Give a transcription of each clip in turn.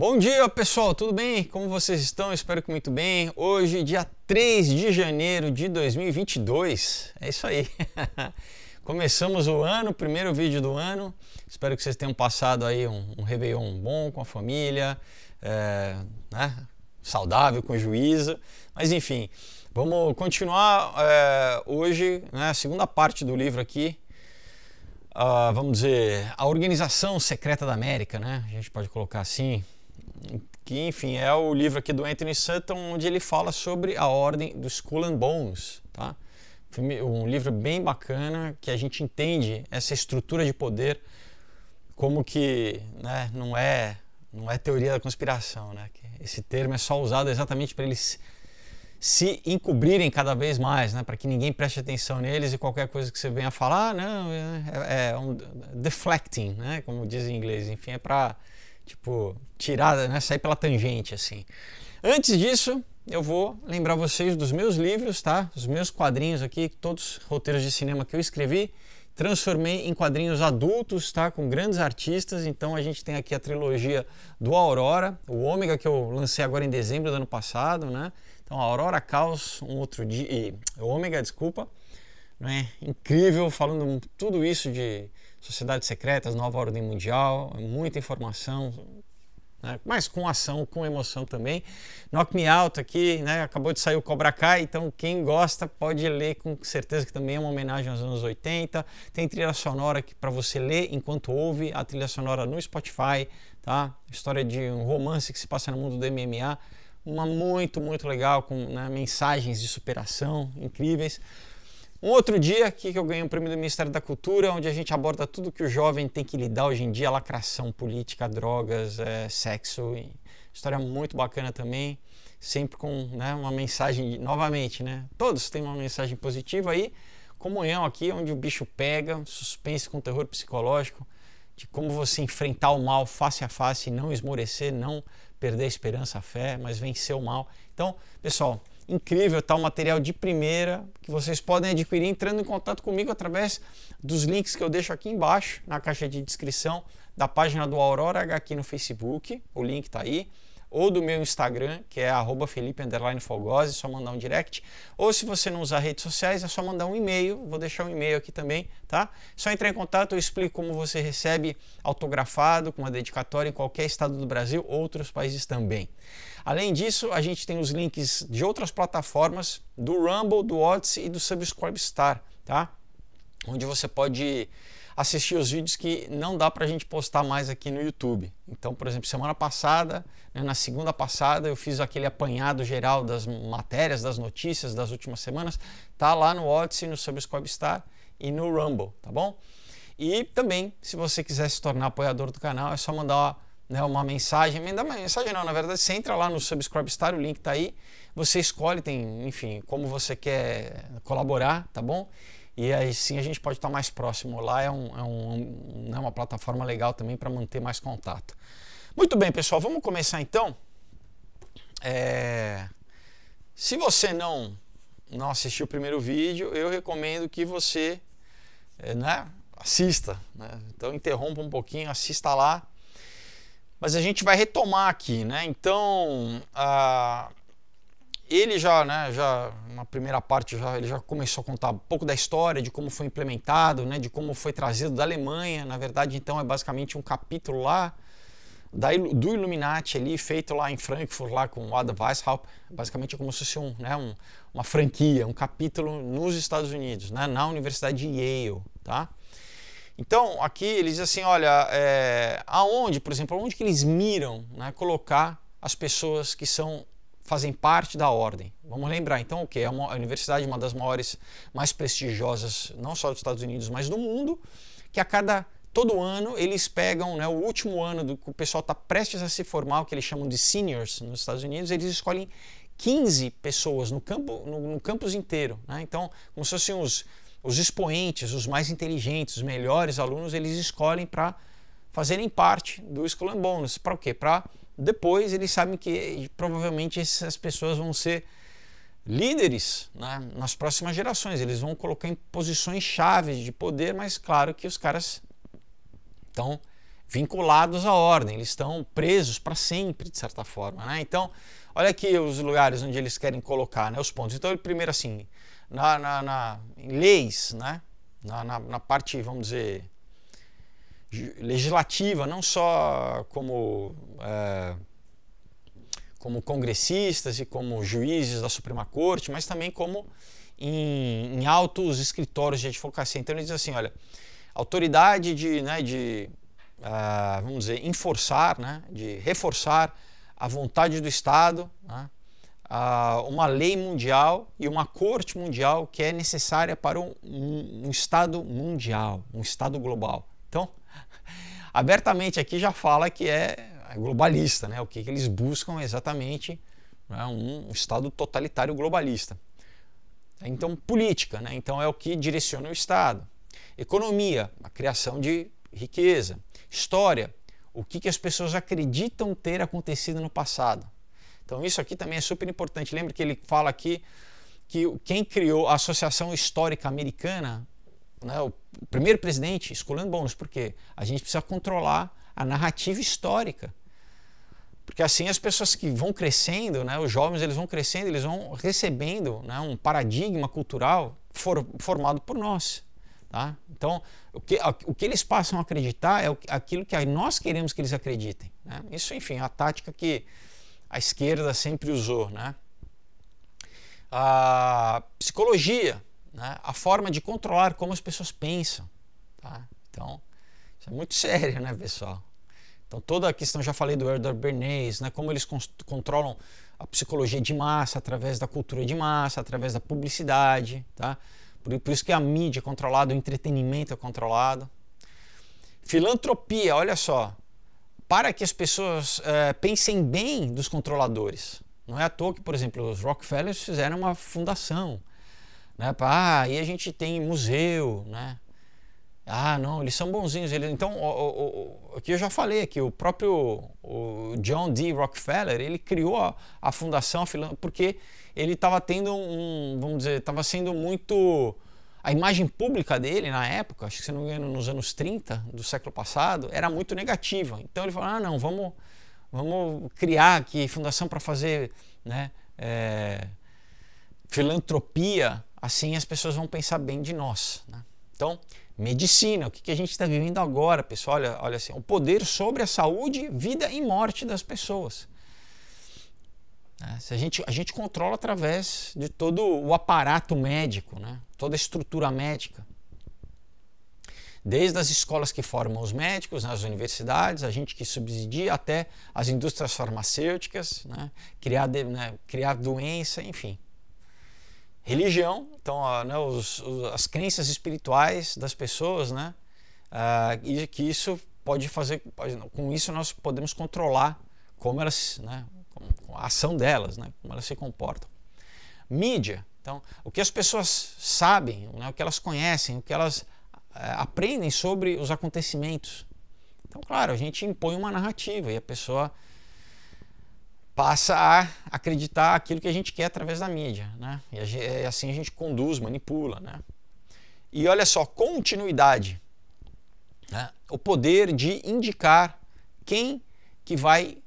Bom dia pessoal, tudo bem? Como vocês estão? Espero que muito bem. Hoje, dia 3 de janeiro de 2022, é isso aí. Começamos o ano, primeiro vídeo do ano. Espero que vocês tenham passado aí um, um Réveillon bom com a família, é, né? saudável, com juízo. Mas enfim, vamos continuar é, hoje, né? a segunda parte do livro aqui, Uh, vamos dizer, a Organização Secreta da América, né? A gente pode colocar assim, que enfim é o livro aqui do Anthony Sutton, onde ele fala sobre a ordem dos Skull and Bones, tá? Um livro bem bacana que a gente entende essa estrutura de poder como que, né, não é não é teoria da conspiração, né? Esse termo é só usado exatamente para eles se encobrirem cada vez mais, né? Para que ninguém preste atenção neles e qualquer coisa que você venha falar, não, é, é, é um deflecting, né? Como diz em inglês, enfim, é para tipo, tirada, né? Sair pela tangente, assim. Antes disso, eu vou lembrar vocês dos meus livros, tá? Os meus quadrinhos aqui, todos roteiros de cinema que eu escrevi, transformei em quadrinhos adultos, tá? Com grandes artistas. Então a gente tem aqui a trilogia do Aurora, o Ômega que eu lancei agora em dezembro do ano passado, né? Então Aurora Caos, um outro dia, Ômega, desculpa. Né? Incrível falando tudo isso de Sociedades Secretas, Nova Ordem Mundial, muita informação, né? mas com ação, com emoção também. Knock Me Out aqui, né? acabou de sair o Cobra Kai, então quem gosta pode ler com certeza que também é uma homenagem aos anos 80. Tem trilha sonora para você ler enquanto ouve, a trilha sonora no Spotify, tá? História de um romance que se passa no mundo do MMA, uma muito, muito legal, com né? mensagens de superação incríveis. Um outro dia aqui que eu ganhei um prêmio do Ministério da Cultura, onde a gente aborda tudo que o jovem tem que lidar hoje em dia, lacração, política, drogas, é, sexo. História muito bacana também, sempre com né, uma mensagem, novamente, né? Todos têm uma mensagem positiva aí. Comunhão aqui, onde o bicho pega, suspense com terror psicológico, de como você enfrentar o mal face a face, não esmorecer, não perder a esperança, a fé, mas vencer o mal. Então, pessoal, incrível, tá? Um material de primeira que vocês podem adquirir entrando em contato comigo através dos links que eu deixo aqui embaixo na caixa de descrição da página do Aurora HQ no Facebook, o link tá aí, ou do meu Instagram, que é @felipe_fogose, é só mandar um direct, ou se você não usar redes sociais, é só mandar um e-mail, vou deixar um e-mail aqui também, tá? Só entrar em contato, eu explico como você recebe autografado com uma dedicatória em qualquer estado do Brasil, outros países também. Além disso, a gente tem os links de outras plataformas, do Rumble, do Odyssey e do Subscribe Star, tá? Onde você pode assistir os vídeos que não dá para a gente postar mais aqui no YouTube. Então, por exemplo, semana passada, né, na segunda passada, eu fiz aquele apanhado geral das matérias, das notícias das últimas semanas. Tá lá no Odyssey, no Subscribe Star e no Rumble, tá bom? E também, se você quiser se tornar apoiador do canal, é só mandar uma né, uma mensagem, dá uma mensagem não, na verdade você entra lá no Subscribe Star, o link está aí, você escolhe, tem, enfim, como você quer colaborar, tá bom? E aí sim a gente pode estar mais próximo. Lá é, um, é um, né, uma plataforma legal também para manter mais contato. Muito bem, pessoal, vamos começar então. É... Se você não, não assistiu o primeiro vídeo, eu recomendo que você é, né, assista. Né? Então interrompa um pouquinho, assista lá mas a gente vai retomar aqui, né? Então, uh, ele já, né, já na primeira parte já ele já começou a contar um pouco da história, de como foi implementado, né, de como foi trazido da Alemanha, na verdade, então é basicamente um capítulo lá da, do Illuminati ali, feito lá em Frankfurt, lá com o Adam Weishaupt, basicamente é como se fosse um, né, um, uma franquia, um capítulo nos Estados Unidos, né, na Universidade de Yale, tá? Então, aqui eles dizem assim, olha, é, aonde, por exemplo, aonde que eles miram né, colocar as pessoas que são fazem parte da ordem. Vamos lembrar, então, o que? É uma, a universidade é uma das maiores, mais prestigiosas, não só dos Estados Unidos, mas do mundo, que a cada todo ano eles pegam né, o último ano do que o pessoal está prestes a se formar, o que eles chamam de seniors nos Estados Unidos, eles escolhem 15 pessoas no, campo, no, no campus inteiro. Né? Então, como se fossem os, os expoentes, os mais inteligentes, os melhores alunos, eles escolhem para fazerem parte do School and Bonus. Para o quê? Para depois eles sabem que provavelmente essas pessoas vão ser líderes né, nas próximas gerações. Eles vão colocar em posições chaves de poder, mas claro que os caras estão vinculados à ordem, eles estão presos para sempre, de certa forma. Né? Então, olha aqui os lugares onde eles querem colocar né, os pontos. Então, primeiro assim, na, na, na em leis, né? Na, na, na, parte, vamos dizer, legislativa, não só como, é, como congressistas e como juízes da Suprema Corte, mas também como em, em altos escritórios de advocacia. Então ele diz assim, olha, autoridade de, né, de uh, vamos dizer, enforçar, né, de reforçar a vontade do Estado, né, uh, uma lei mundial e uma corte mundial que é necessária para um, um, um Estado mundial, um Estado global. Então, abertamente aqui já fala que é, é globalista, né? o que, que eles buscam é exatamente né? um Estado totalitário globalista. Então, política, né? então é o que direciona o Estado. Economia, a criação de riqueza. História, o que, que as pessoas acreditam ter acontecido no passado. Então isso aqui também é super importante. Lembra que ele fala aqui que quem criou a Associação Histórica Americana, né, o primeiro presidente, escolhendo Bônus, por quê? A gente precisa controlar a narrativa histórica. Porque assim as pessoas que vão crescendo, né, os jovens eles vão crescendo, eles vão recebendo né, um paradigma cultural for, formado por nós. Tá? Então, o que, o que eles passam a acreditar é aquilo que nós queremos que eles acreditem. Né? Isso, enfim, é a tática que a esquerda sempre usou, né? A psicologia, né? a forma de controlar como as pessoas pensam, tá? Então, isso é muito sério, né, pessoal? Então, toda a questão, já falei do Erdor Bernays, né? Como eles controlam a psicologia de massa através da cultura de massa, através da publicidade, tá? Por, por isso que a mídia é controlada, o entretenimento é controlado. Filantropia, olha só, para que as pessoas eh, pensem bem dos controladores. Não é à toa que, por exemplo, os Rockefellers fizeram uma fundação. Né? ah, e a gente tem museu, né? Ah, não, eles são bonzinhos. Eles, então, o, o, o que eu já falei aqui, o próprio o John D. Rockefeller, ele criou a, a fundação porque ele estava tendo um, vamos dizer, estava sendo muito a imagem pública dele na época, acho que se não me engano, nos anos 30 do século passado, era muito negativa. Então ele falou: ah, não, vamos, vamos criar aqui fundação para fazer né, é, filantropia, assim as pessoas vão pensar bem de nós. Né? Então, medicina, o que, que a gente está vivendo agora, pessoal? Olha, olha assim, o poder sobre a saúde, vida e morte das pessoas. Né, se a, gente, a gente controla através de todo o aparato médico, né? toda a estrutura médica. Desde as escolas que formam os médicos, né, as universidades, a gente que subsidia, até as indústrias farmacêuticas, né? Criar, né? criar doença, enfim. Religião, então né, os, os, as crenças espirituais das pessoas, né? Ah, e que isso pode fazer, pode, com isso nós podemos controlar como elas, né, a ação delas, né, como elas se comportam. Mídia, então, o que as pessoas sabem, né, o que elas conhecem, o que elas eh, aprendem sobre os acontecimentos. Então, claro, a gente impõe uma narrativa e a pessoa passa a acreditar aquilo que a gente quer através da mídia, né? E assim a gente conduz, manipula, né? E olha só, continuidade, né? o poder de indicar quem que vai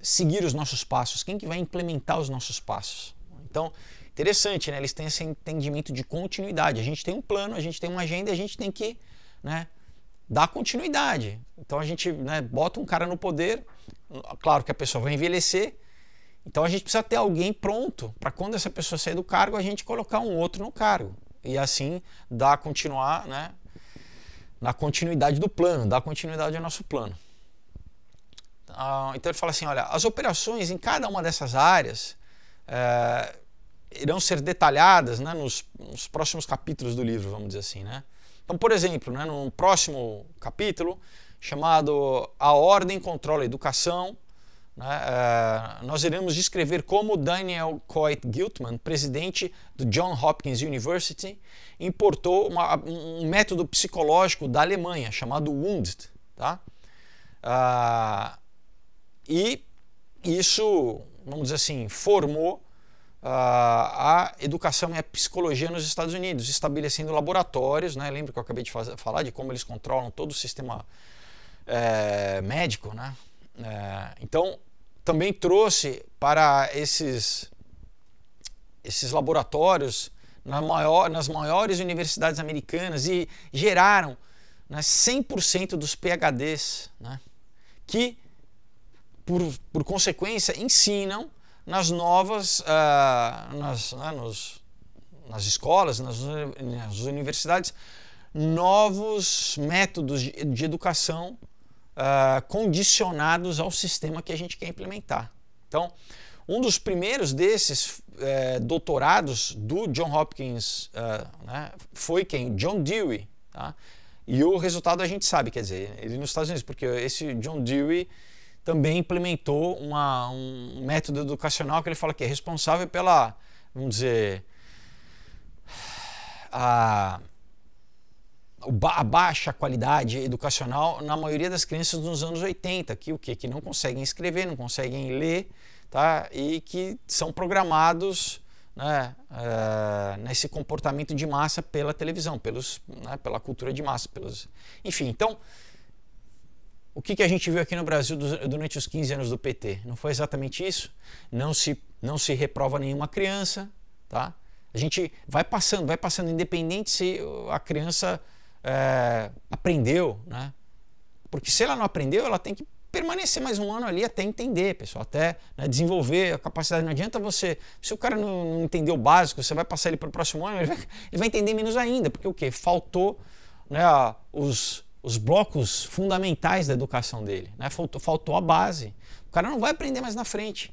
seguir os nossos passos, quem que vai implementar os nossos passos. Então, Interessante, né? Eles têm esse entendimento de continuidade. A gente tem um plano, a gente tem uma agenda e a gente tem que né, dar continuidade. Então a gente né, bota um cara no poder, claro que a pessoa vai envelhecer, então a gente precisa ter alguém pronto para quando essa pessoa sair do cargo, a gente colocar um outro no cargo. E assim dá continuar né, na continuidade do plano, dá continuidade ao nosso plano. Ah, então ele fala assim: olha, as operações em cada uma dessas áreas. É, irão ser detalhadas né, nos, nos, próximos capítulos do livro, vamos dizer assim. Né? Então, por exemplo, né, no próximo capítulo, chamado A Ordem Controla a Educação, né, uh, nós iremos descrever como Daniel Coit Giltman, presidente do John Hopkins University, importou uma, um método psicológico da Alemanha chamado Wundt. Tá? Uh, e isso, vamos dizer assim, formou ah, a educação e é a psicologia nos Estados Unidos, estabelecendo laboratórios, né? lembra que eu acabei de fazer, falar de como eles controlam todo o sistema é, médico, né? É, então, também trouxe para esses, esses laboratórios na maior, nas maiores universidades americanas e geraram né, 100% dos PHDs, né? que, por, por consequência, ensinam nas novas, uh, nas, né, nos, nas escolas, nas, nas, universidades, novos métodos de, de educação uh, condicionados ao sistema que a gente quer implementar. Então, um dos primeiros desses eh, doutorados do John Hopkins uh, né, foi quem? John Dewey. Tá? E o resultado a gente sabe, quer dizer, ele nos Estados Unidos, porque esse John Dewey também implementou uma, um método educacional que ele fala que é responsável pela, vamos dizer, a, a baixa qualidade educacional na maioria das crianças nos anos 80, que o quê? Que não conseguem escrever, não conseguem ler, tá? E que são programados né, eh, nesse comportamento de massa pela televisão, pelos, né, pela cultura de massa, pelos, enfim, então o que, que a gente viu aqui no Brasil durante os 15 anos do PT? Não foi exatamente isso? Não se, não se reprova nenhuma criança, tá? A gente vai passando, vai passando, independente se a criança é, aprendeu, né? Porque se ela não aprendeu, ela tem que permanecer mais um ano ali até entender, pessoal, até né, desenvolver a capacidade. Não adianta você, se o cara não, entendeu o básico, você vai passar ele para o próximo ano, ele vai, ele vai, entender menos ainda, porque o quê? Faltou né, os os blocos fundamentais da educação dele. Né? Faltou, faltou a base. O cara não vai aprender mais na frente.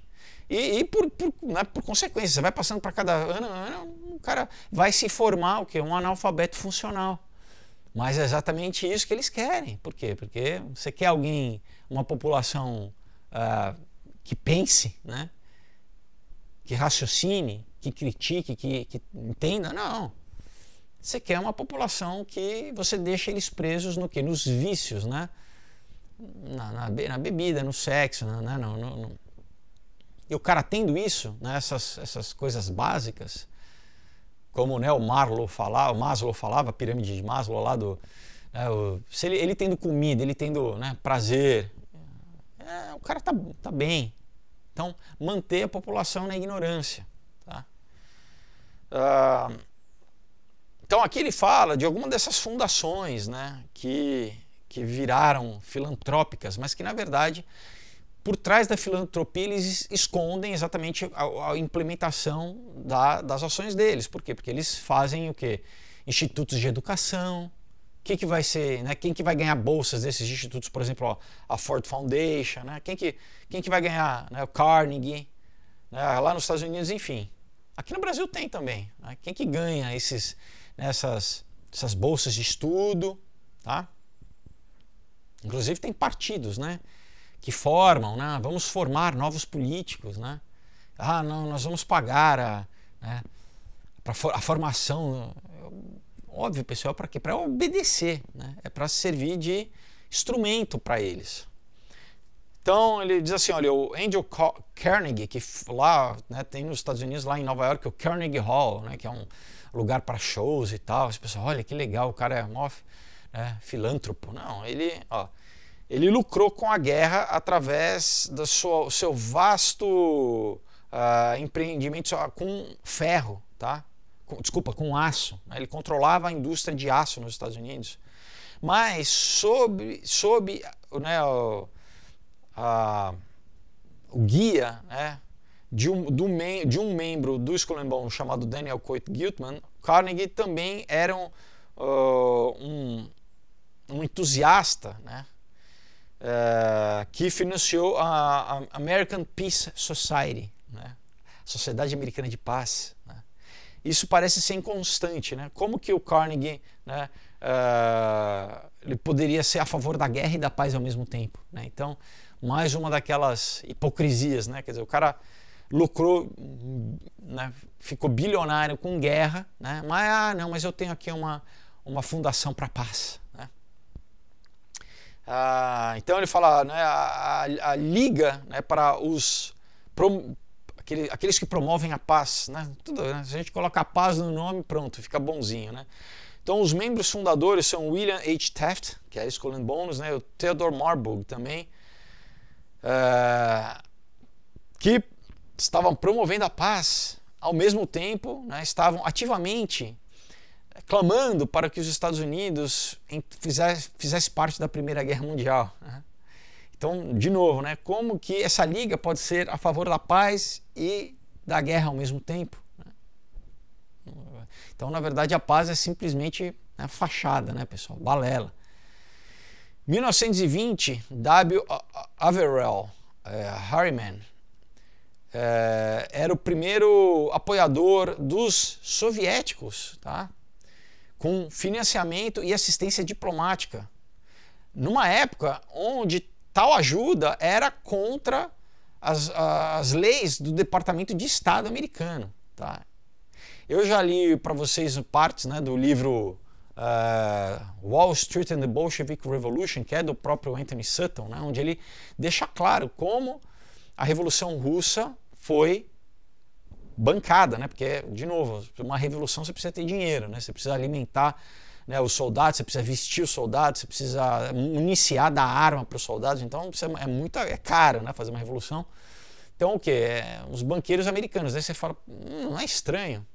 E, e por, por, né, por, consequência, você vai passando para cada ano, ano, o cara vai se formar o quê? Um analfabeto funcional. Mas é exatamente isso que eles querem. Por quê? Porque você quer alguém, uma população ah, que pense, né? que raciocine, que critique, que, que entenda. Não, você quer uma população que você deixa eles presos no que? Nos vícios, né? Na, na, na bebida, no sexo, né? não E o cara tendo isso, né? essas, essas coisas básicas, como né, o Marlow falava, o Maslow falava, a pirâmide de Maslow lá do. Né, o, se ele, ele, tendo comida, ele tendo né, prazer, é, o cara tá, tá bem. Então, manter a população na ignorância. Tá? Uh então aqui ele fala de alguma dessas fundações né, que, que viraram filantrópicas, mas que na verdade por trás da filantropia eles escondem exatamente a, a implementação da, das ações deles. Por quê? Porque eles fazem o quê? Institutos de educação. que vai ser, né? Quem que vai ganhar bolsas desses institutos? Por exemplo, ó, a Ford Foundation, né? Quem que, quem que vai ganhar? Né? O Carnegie, né? lá nos Estados Unidos, enfim. Aqui no Brasil tem também. Né? Quem que ganha esses, nessas essas bolsas de estudo, tá? Inclusive tem partidos, né, que formam, né? Vamos formar novos políticos, né? Ah, não, nós vamos pagar a, né, Para a formação. Óbvio, pessoal, para quê? Para obedecer, né? É para servir de instrumento para eles. Então ele diz assim, olha, o Andrew Carnegie, que lá né, tem nos Estados Unidos, lá em Nova York, o Carnegie Hall, né, que é um lugar para shows e tal. As pessoas, olha que legal, o cara é mó né, filântropo. Não, ele, ó, ele lucrou com a guerra através do sua, seu vasto uh, empreendimento com ferro, tá? Com, desculpa, com aço. Né? Ele controlava a indústria de aço nos Estados Unidos. Mas sob, sob né, o, a, o guia, né, de um, do mem de um membro do Skull chamado Daniel Coit Giltman, Carnegie também era um, uh, um, um, entusiasta né? Uh, que financiou a, a, American Peace Society, né? Sociedade Americana de Paz. Né? Isso parece ser inconstante. Né? Como que o Carnegie né, uh, ele poderia ser a favor da guerra e da paz ao mesmo tempo? Né? Então, mais uma daquelas hipocrisias. Né? Quer dizer, o cara lucrou, né, ficou bilionário com guerra, né? mas ah, não, mas eu tenho aqui uma, uma fundação para paz. Né? Ah, então ele fala, né, a, a, a liga né, para os prom, aquele, aqueles que promovem a paz, né? Tudo, né? Se a gente coloca a paz no nome, pronto, fica bonzinho, né? Então os membros fundadores são William H. Taft, que é a Skull né? O Theodore Marburg também, uh, que estavam promovendo a paz, ao mesmo tempo né, estavam ativamente eh, clamando para que os Estados Unidos fizesse, fizesse parte da Primeira Guerra Mundial. Né? Então, de novo, né, como que essa liga pode ser a favor da paz e da guerra ao mesmo tempo? Né. Então, na verdade, a paz é simplesmente né, fachada, né, pessoal? Balela. 1920, W. Averell é, Harriman é, era o primeiro apoiador dos soviéticos, tá? com financiamento e assistência diplomática, numa época onde tal ajuda era contra as, as leis do Departamento de Estado americano. Tá? Eu já li para vocês partes né, do livro uh, Wall Street and the Bolshevik Revolution, que é do próprio Anthony Sutton, né, onde ele deixa claro como a Revolução Russa foi bancada, né? Porque, de novo, uma revolução você precisa ter dinheiro, né? Você precisa alimentar né, os soldados, você precisa vestir os soldados, você precisa municiar da arma para os soldados. Então, é, é muito é caro, né? Fazer uma revolução. Então, o que? É, os banqueiros americanos. Aí né? você fala, hum, não é estranho.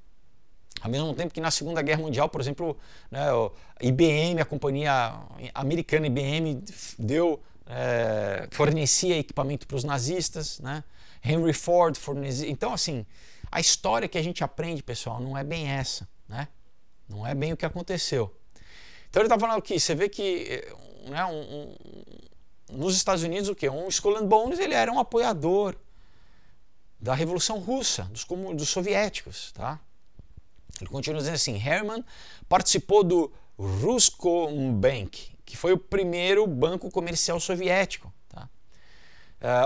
Ao mesmo tempo que na Segunda Guerra Mundial, por exemplo, né, a IBM, a companhia americana IBM, deu é, fornecia equipamento para os nazistas, né? Henry Ford fornecia. Então, assim, a história que a gente aprende, pessoal, não é bem essa, né? Não é bem o que aconteceu. Então ele está falando aqui, você vê que eh, né, um, um, nos Estados Unidos o que? Um Skull and Bones ele era um apoiador da Revolução Russa, dos, dos soviéticos, tá? Ele continua dizendo assim, Herman participou do Ruskombank, que foi o primeiro banco comercial soviético. Tá?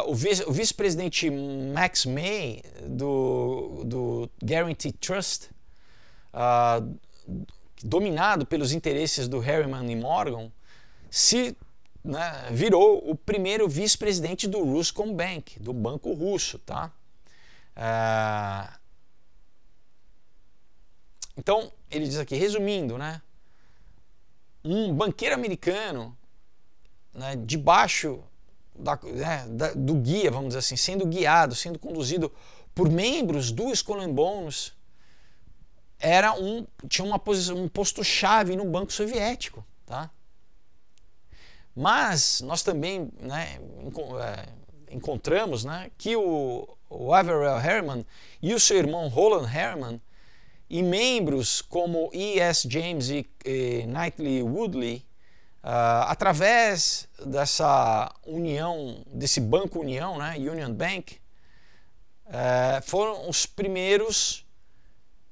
Uh, o, vice, presidente Max May, do, do Guarantee Trust, uh, dominado pelos interesses do Harriman e Morgan, se né, virou o primeiro vice-presidente do Ruscombank, do banco russo, tá? Uh, então ele diz aqui, resumindo, né? um banqueiro americano né, debaixo da, né, da, do guia, vamos dizer assim, sendo guiado, sendo conduzido por membros do Skull Bones, era um, tinha uma posição, um posto chave no Banco Soviético, tá? Mas nós também né, é, encontramos né, que o, o Averell Herman e o seu irmão Roland Herman e membros como E.S. James e, e eh, Knightley Woodley, uh, através dessa união, desse Banco União, né, Union Bank, uh, foram os primeiros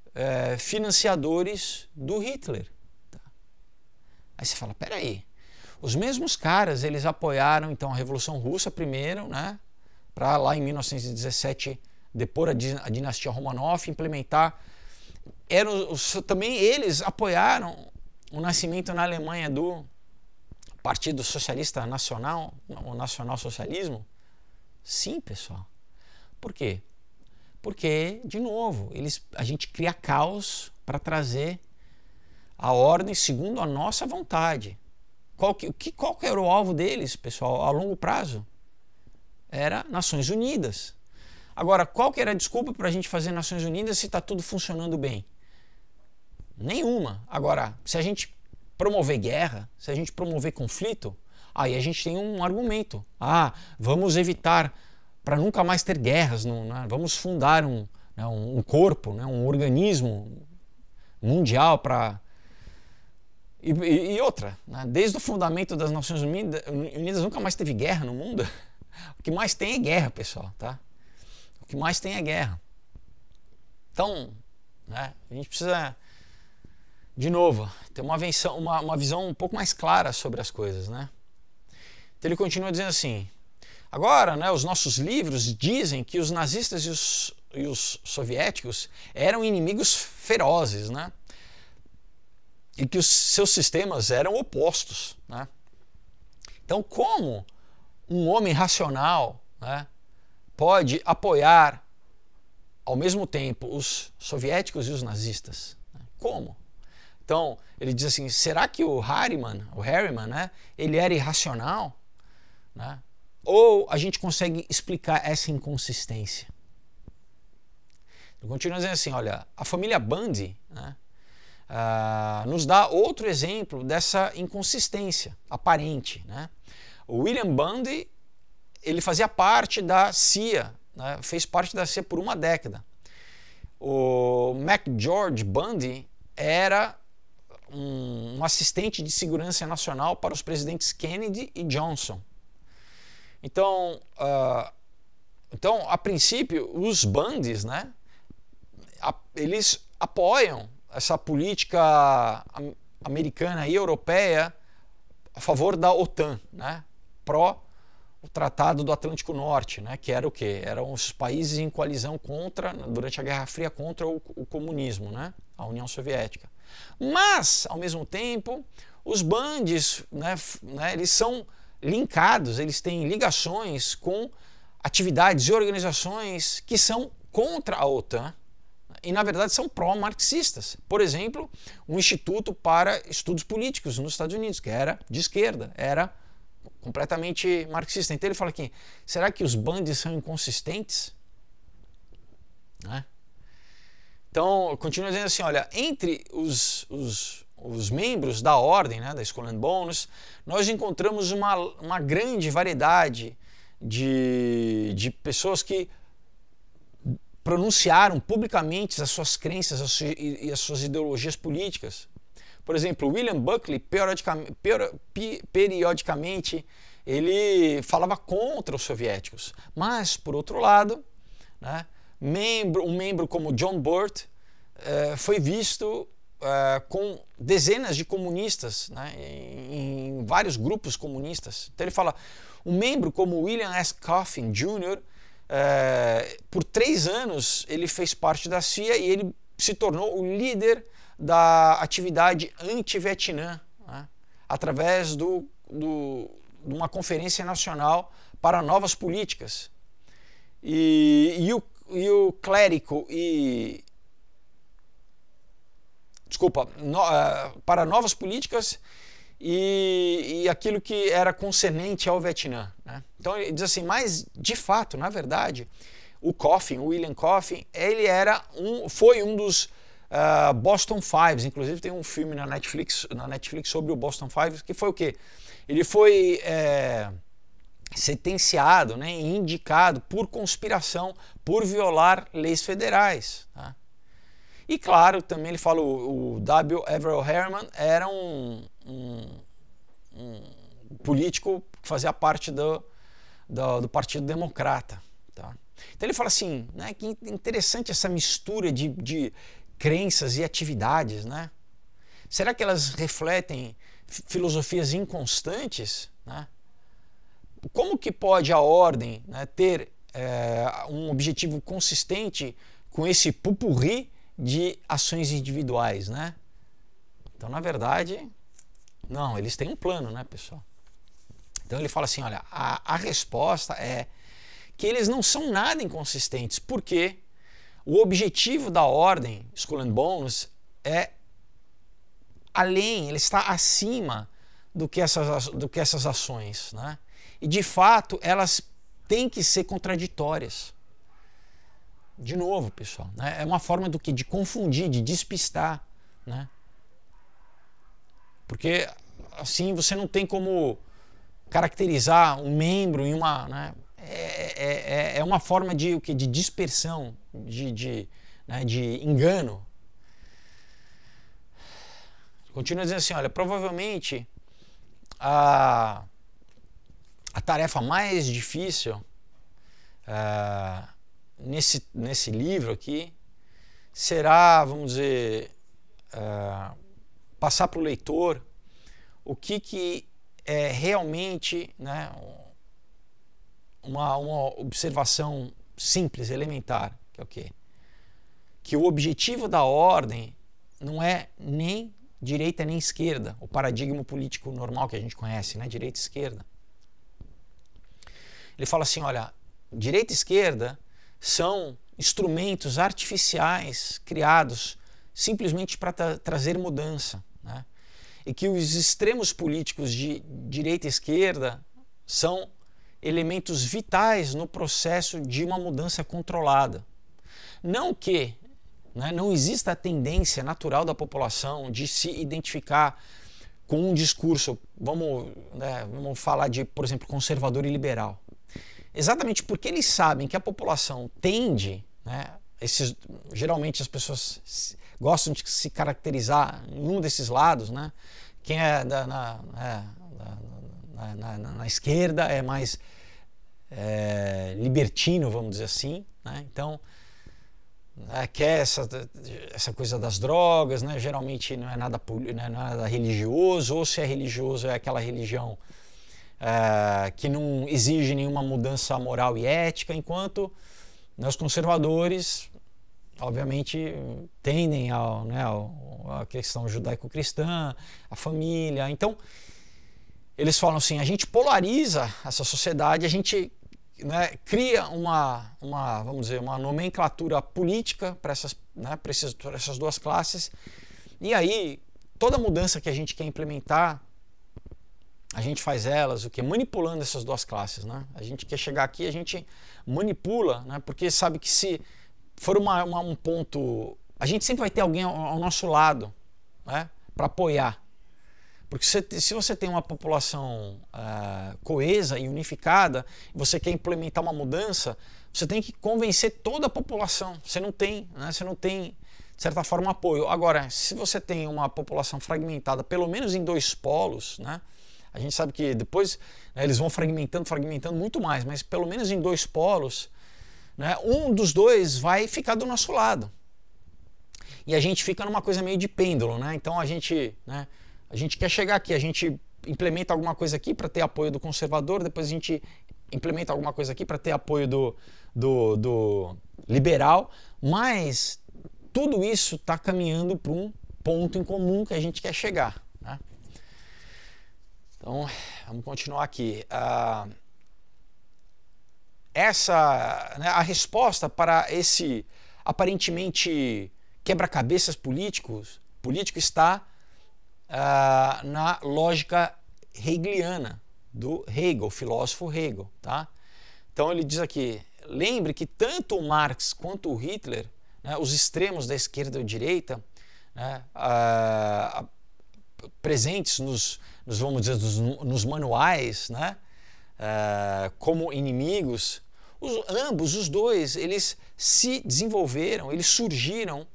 uh, financiadores do Hitler. Tá? Aí você fala, peraí, os mesmos caras, eles apoiaram então a Revolução Russa primeiro, né, para lá em 1917 depor a, din a dinastia Romanov, implementar eram os, também eles apoiaram o nascimento na Alemanha do Partido Socialista Nacional, o Nacional Socialismo? Sim, pessoal. Por quê? Porque, de novo, eles, a gente cria caos para trazer a ordem segundo a nossa vontade. Qual que, qual que era o alvo deles, pessoal, a longo prazo? Era Nações Unidas. Agora, qual que era a desculpa para a gente fazer Nações Unidas se está tudo funcionando bem? Nenhuma. Agora, se a gente promover guerra, se a gente promover conflito, aí a gente tem um argumento. Ah, vamos evitar para nunca mais ter guerras, não, né? vamos fundar um, né, um corpo, né, um organismo mundial para. E, e, outra, desde o fundamento das Nações Unidas, Unidas nunca mais teve guerra no mundo. O que mais tem é guerra, pessoal, tá? O que mais tem é guerra. Então, né, a gente precisa, de novo, ter uma, venção, uma, uma visão um pouco mais clara sobre as coisas. Né? Então ele continua dizendo assim: agora, né, os nossos livros dizem que os nazistas e os, e os soviéticos eram inimigos ferozes, né? e que os seus sistemas eram opostos. Né? Então, como um homem racional, né, pode apoiar ao mesmo tempo os soviéticos e os nazistas. Né? Como? Então, ele diz assim: será que o Harriman, o Harriman, né, ele era irracional? Né? Ou a gente consegue explicar essa inconsistência? Ele continua dizendo assim: olha, a família Bundy né, uh, nos dá outro exemplo dessa inconsistência aparente. Né? O William Bundy ele fazia parte da CIA, né? fez parte da CIA por uma década. O MacGeorge Bundy era um, assistente de segurança nacional para os presidentes Kennedy e Johnson. Então, uh, então a princípio, os Bundys, né, a, eles apoiam essa política americana e europeia a favor da OTAN, né, pró o Tratado do Atlântico Norte, né, que era o quê? Eram os países em coalizão contra, durante a Guerra Fria, contra o, o comunismo, né, a União Soviética. Mas, ao mesmo tempo, os bandes, né, né, eles são linkados, eles têm ligações com atividades e organizações que são contra a OTAN né, e, na verdade, são pró-marxistas. Por exemplo, o um Instituto para Estudos Políticos nos Estados Unidos, que era de esquerda, era completamente marxista. Então ele fala aqui: será que os bandes são inconsistentes? Né? Então, continua dizendo assim: olha, entre os, os, os membros da ordem, né, da School and Bonus, nós encontramos uma, uma grande variedade de, de pessoas que pronunciaram publicamente as suas crenças as suas, e as suas ideologias políticas. Por exemplo, William Buckley, periodicamente, ele falava contra os soviéticos. Mas, por outro lado, né, membro, um membro como John Burt eh, foi visto eh, com dezenas de comunistas, né, em, em, vários grupos comunistas. Então ele fala, um membro como William S. Coffin Jr., eh, por três anos ele fez parte da CIA e ele se tornou o líder da atividade anti-Vietnã, né? através do, do, de uma conferência nacional para novas políticas. E, e, o, e o clérigo e. Desculpa, no, uh, para novas políticas e, e, aquilo que era concernente ao Vietnã. Né? Então ele diz assim, mas de fato, na verdade, o Coffin, o William Coffin, ele era um, foi um dos ah, Boston Fives. Inclusive tem um filme na Netflix, na Netflix sobre o Boston Fives, que foi o quê? Ele foi é, sentenciado, né, indicado por conspiração, por violar leis federais. Tá? E claro, também ele fala o, o W. Everett Herman era um, um, um, político que fazia parte do, do, do Partido Democrata. Tá? Então ele fala assim, né, que interessante essa mistura de, de crenças e atividades, né? Será que elas refletem filosofias inconstantes? Né? Como que pode a ordem né, ter é, um objetivo consistente com esse pupurri de ações individuais, né? Então, na verdade, não, eles têm um plano, né, pessoal? Então ele fala assim, olha, a, a resposta é que eles não são nada inconsistentes, porque o objetivo da ordem School and Bones é além, ele está acima do que essas, do que essas ações. Né? E de fato, elas têm que ser contraditórias. De novo, pessoal, né? é uma forma do que? De confundir, de despistar. Né? Porque assim você não tem como caracterizar um membro em uma. Né? É, é, é, é uma forma de, o que, de dispersão, de, de, né, de engano. Continua dizendo assim: olha, provavelmente a, a tarefa mais difícil uh, nesse, nesse livro aqui será, vamos dizer, uh, passar para o leitor o que, que é realmente né, uma, uma observação simples, elementar, que é o quê? Que o objetivo da ordem não é nem direita nem esquerda, o paradigma político normal que a gente conhece, né? direita e esquerda. Ele fala assim, olha, direita e esquerda são instrumentos artificiais criados simplesmente para tra trazer mudança. Né? E que os extremos políticos de direita e esquerda são elementos vitais no processo de uma mudança controlada. Não que né, não exista a tendência natural da população de se identificar com um discurso, vamos, né, vamos falar de, por exemplo, conservador e liberal. Exatamente porque eles sabem que a população tende, né, esses, geralmente as pessoas gostam de se caracterizar em um desses lados, né? quem é da, na, é, da na, na, na, esquerda é mais é, libertino, vamos dizer assim. Né? Então, é, quer essa, essa coisa das drogas, né? geralmente não é, nada, né, não é nada religioso, ou se é religioso, é aquela religião é, que não exige nenhuma mudança moral e ética, enquanto né, os conservadores, obviamente, tendem ao, né, à questão judaico-cristã, à família. Então, eles falam assim: a gente polariza essa sociedade, a gente né, cria uma, uma, vamos dizer, uma nomenclatura política para essas, né, pra essas duas classes. E aí, toda mudança que a gente quer implementar, a gente faz elas, o que? Manipulando essas duas classes. Né? A gente quer chegar aqui, a gente manipula, né? porque sabe que se for uma, uma um ponto. A gente sempre vai ter alguém ao, ao nosso lado né? para apoiar. Porque se, se você tem uma população uh, coesa e unificada, você quer implementar uma mudança, você tem que convencer toda a população. Você não tem, né? Você não tem, de certa forma, apoio. Agora, se você tem uma população fragmentada, pelo menos em dois polos, né? A gente sabe que depois né, eles vão fragmentando, fragmentando muito mais, mas pelo menos em dois polos, né, um dos dois vai ficar do nosso lado. E a gente fica numa coisa meio de pêndulo, né? Então a gente, né, a gente quer chegar aqui, a gente implementa alguma coisa aqui para ter apoio do conservador, depois a gente implementa alguma coisa aqui para ter apoio do, do, do liberal, mas tudo isso está caminhando para um ponto em comum que a gente quer chegar. Né? Então, vamos continuar aqui. Uh, essa, né, a resposta para esse aparentemente quebra-cabeças políticos político está ah, na lógica hegeliana do Hegel, filósofo Hegel, tá? Então ele diz aqui, lembre que tanto Marx quanto Hitler, né, os extremos da esquerda e da direita, né, ah, presentes nos, nos, vamos dizer, nos, nos manuais, né, ah, como inimigos, os, ambos, os dois, eles se desenvolveram, eles surgiram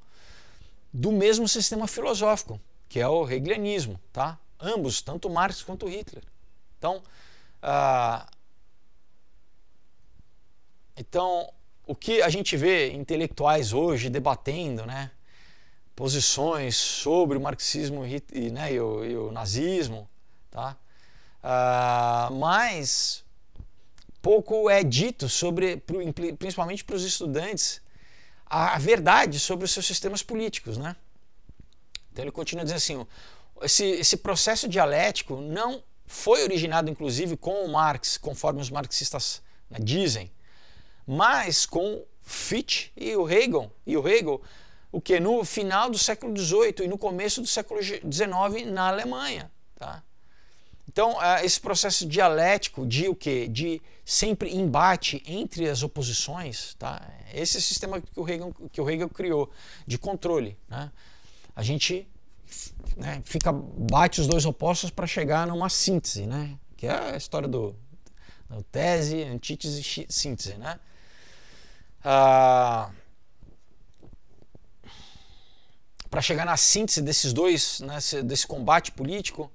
do mesmo sistema filosófico, que é o hegelianismo, tá? Ambos, tanto Marx quanto Hitler. Então, ah, então o que a gente vê intelectuais hoje debatendo, né? Posições sobre o marxismo e, né, e, o, e o nazismo, tá? Ah, mas pouco é dito sobre, principalmente para os estudantes, a verdade sobre os seus sistemas políticos, né? Então ele continua dizendo assim: esse, esse processo dialético não foi originado, inclusive, com o Marx, conforme os marxistas né, dizem, mas com Fichte e o Hegel, e o Hegel, o que no final do século XVIII e no começo do século XIX na Alemanha, tá? Então, esse processo dialético de o quê? De sempre embate entre as oposições, tá? Esse é sistema que o Hegel, que o Hegel criou de controle, né? a gente né, fica bate os dois opostos para chegar numa síntese, né? Que é a história do, do tese, antítese e síntese, né? Ah, para chegar na síntese desses dois, né, desse combate político,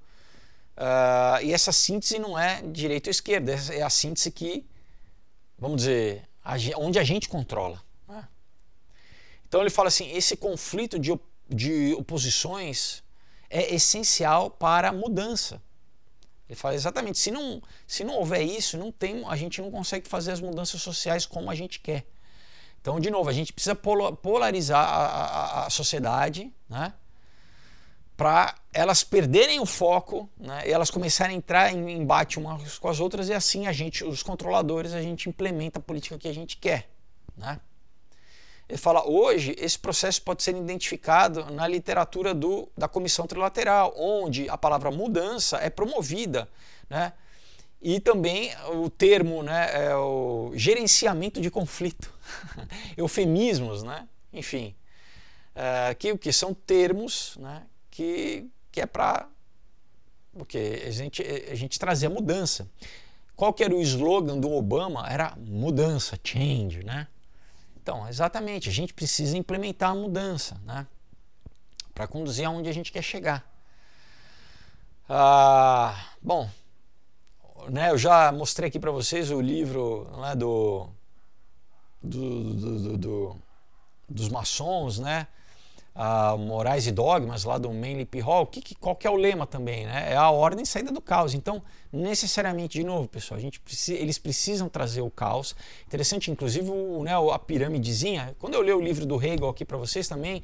ah, e essa síntese não é direita ou esquerda, é a síntese que, vamos dizer, onde a gente controla. Né? Então ele fala assim: esse conflito de, de oposições é essencial para a mudança. Ele fala exatamente, se não, se não houver isso, não tem, a gente não consegue fazer as mudanças sociais como a gente quer. Então, de novo, a gente precisa polarizar a, a, a sociedade, né? para elas perderem o foco né, e elas começarem a entrar em embate umas com as outras e assim a gente, os controladores, a gente implementa a política que a gente quer. Né? Ele fala: hoje esse processo pode ser identificado na literatura do, da comissão trilateral, onde a palavra mudança é promovida, né? E também o termo, né, é o gerenciamento de conflito, eufemismos, né? Enfim, é, que que são termos, né? Que que é para porque a gente a gente trazer a mudança. Qual que era o slogan do Obama? Era mudança, change, né? Então, exatamente, a gente precisa implementar a mudança, né? Para conduzir aonde a gente quer chegar. Ah, bom, né, eu já mostrei aqui para vocês o livro né, do, do, do, do, dos maçons, né? uh, Morais e Dogmas, lá do Manly P. Hall, que, que, qual que é o lema também, né? É a ordem saída do caos. Então, necessariamente, de novo, pessoal, a gente precisa, eles precisam trazer o caos. Interessante, inclusive, o, né, a piramidezinha. Quando eu leio o livro do Hegel aqui para vocês também,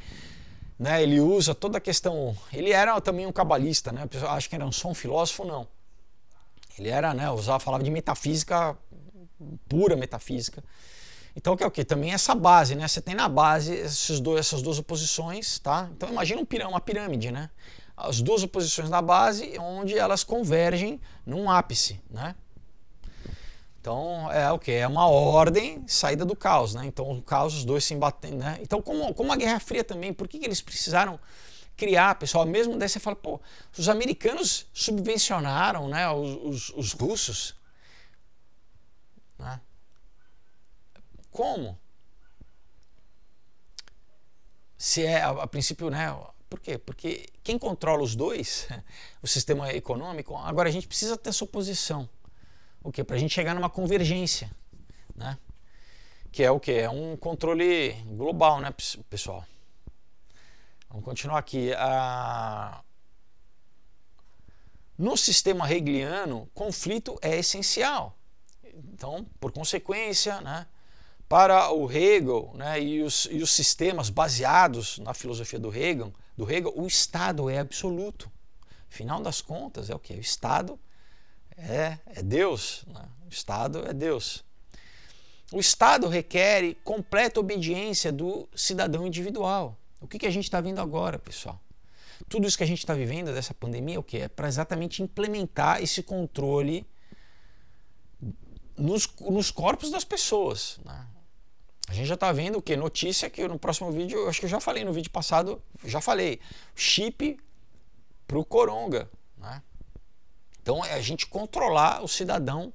né, ele usa toda a questão... Ele era também um cabalista, né? Pessoal acha que era só um filósofo, não. Ele era, né, usava, falava de metafísica pura metafísica. Então, que é o que? Também é essa base, né? Você tem na base esses dois, essas duas oposições, tá? Então, imagina um uma pirâmide, né? As duas oposições na base, onde elas convergem num ápice, né? Então, é o que? É uma ordem saída do caos, né? Então, o caos, os dois se embatendo né? Então, como, como a Guerra Fria também, por que, que eles precisaram criar, pessoal? Mesmo daí você fala, pô, os americanos subvencionaram, né? Os, os, os russos, né? Como? Se é, a, a princípio, né? Por quê? Porque quem controla os dois, o sistema econômico, agora a gente precisa ter essa oposição. O quê? Para a gente chegar numa convergência, né? Que é o quê? É um controle global, né, pessoal? Vamos continuar aqui. Ah, no sistema hegeliano, conflito é essencial. Então, por consequência, né, para o Hegel né, e, os, e os sistemas baseados na filosofia do Hegel, do Hegel, o Estado é absoluto. Final das contas, é o que? O Estado é, é Deus. Né? O Estado é Deus. O Estado requer completa obediência do cidadão individual. O que, que a gente está vendo agora, pessoal? Tudo isso que a gente está vivendo dessa pandemia é o que? É para exatamente implementar esse controle nos, nos corpos das pessoas. Né? A gente já está vendo o que? Notícia que no próximo vídeo, acho que eu já falei no vídeo passado, já falei, chip para o Coronga. Né? Então é a gente controlar o cidadão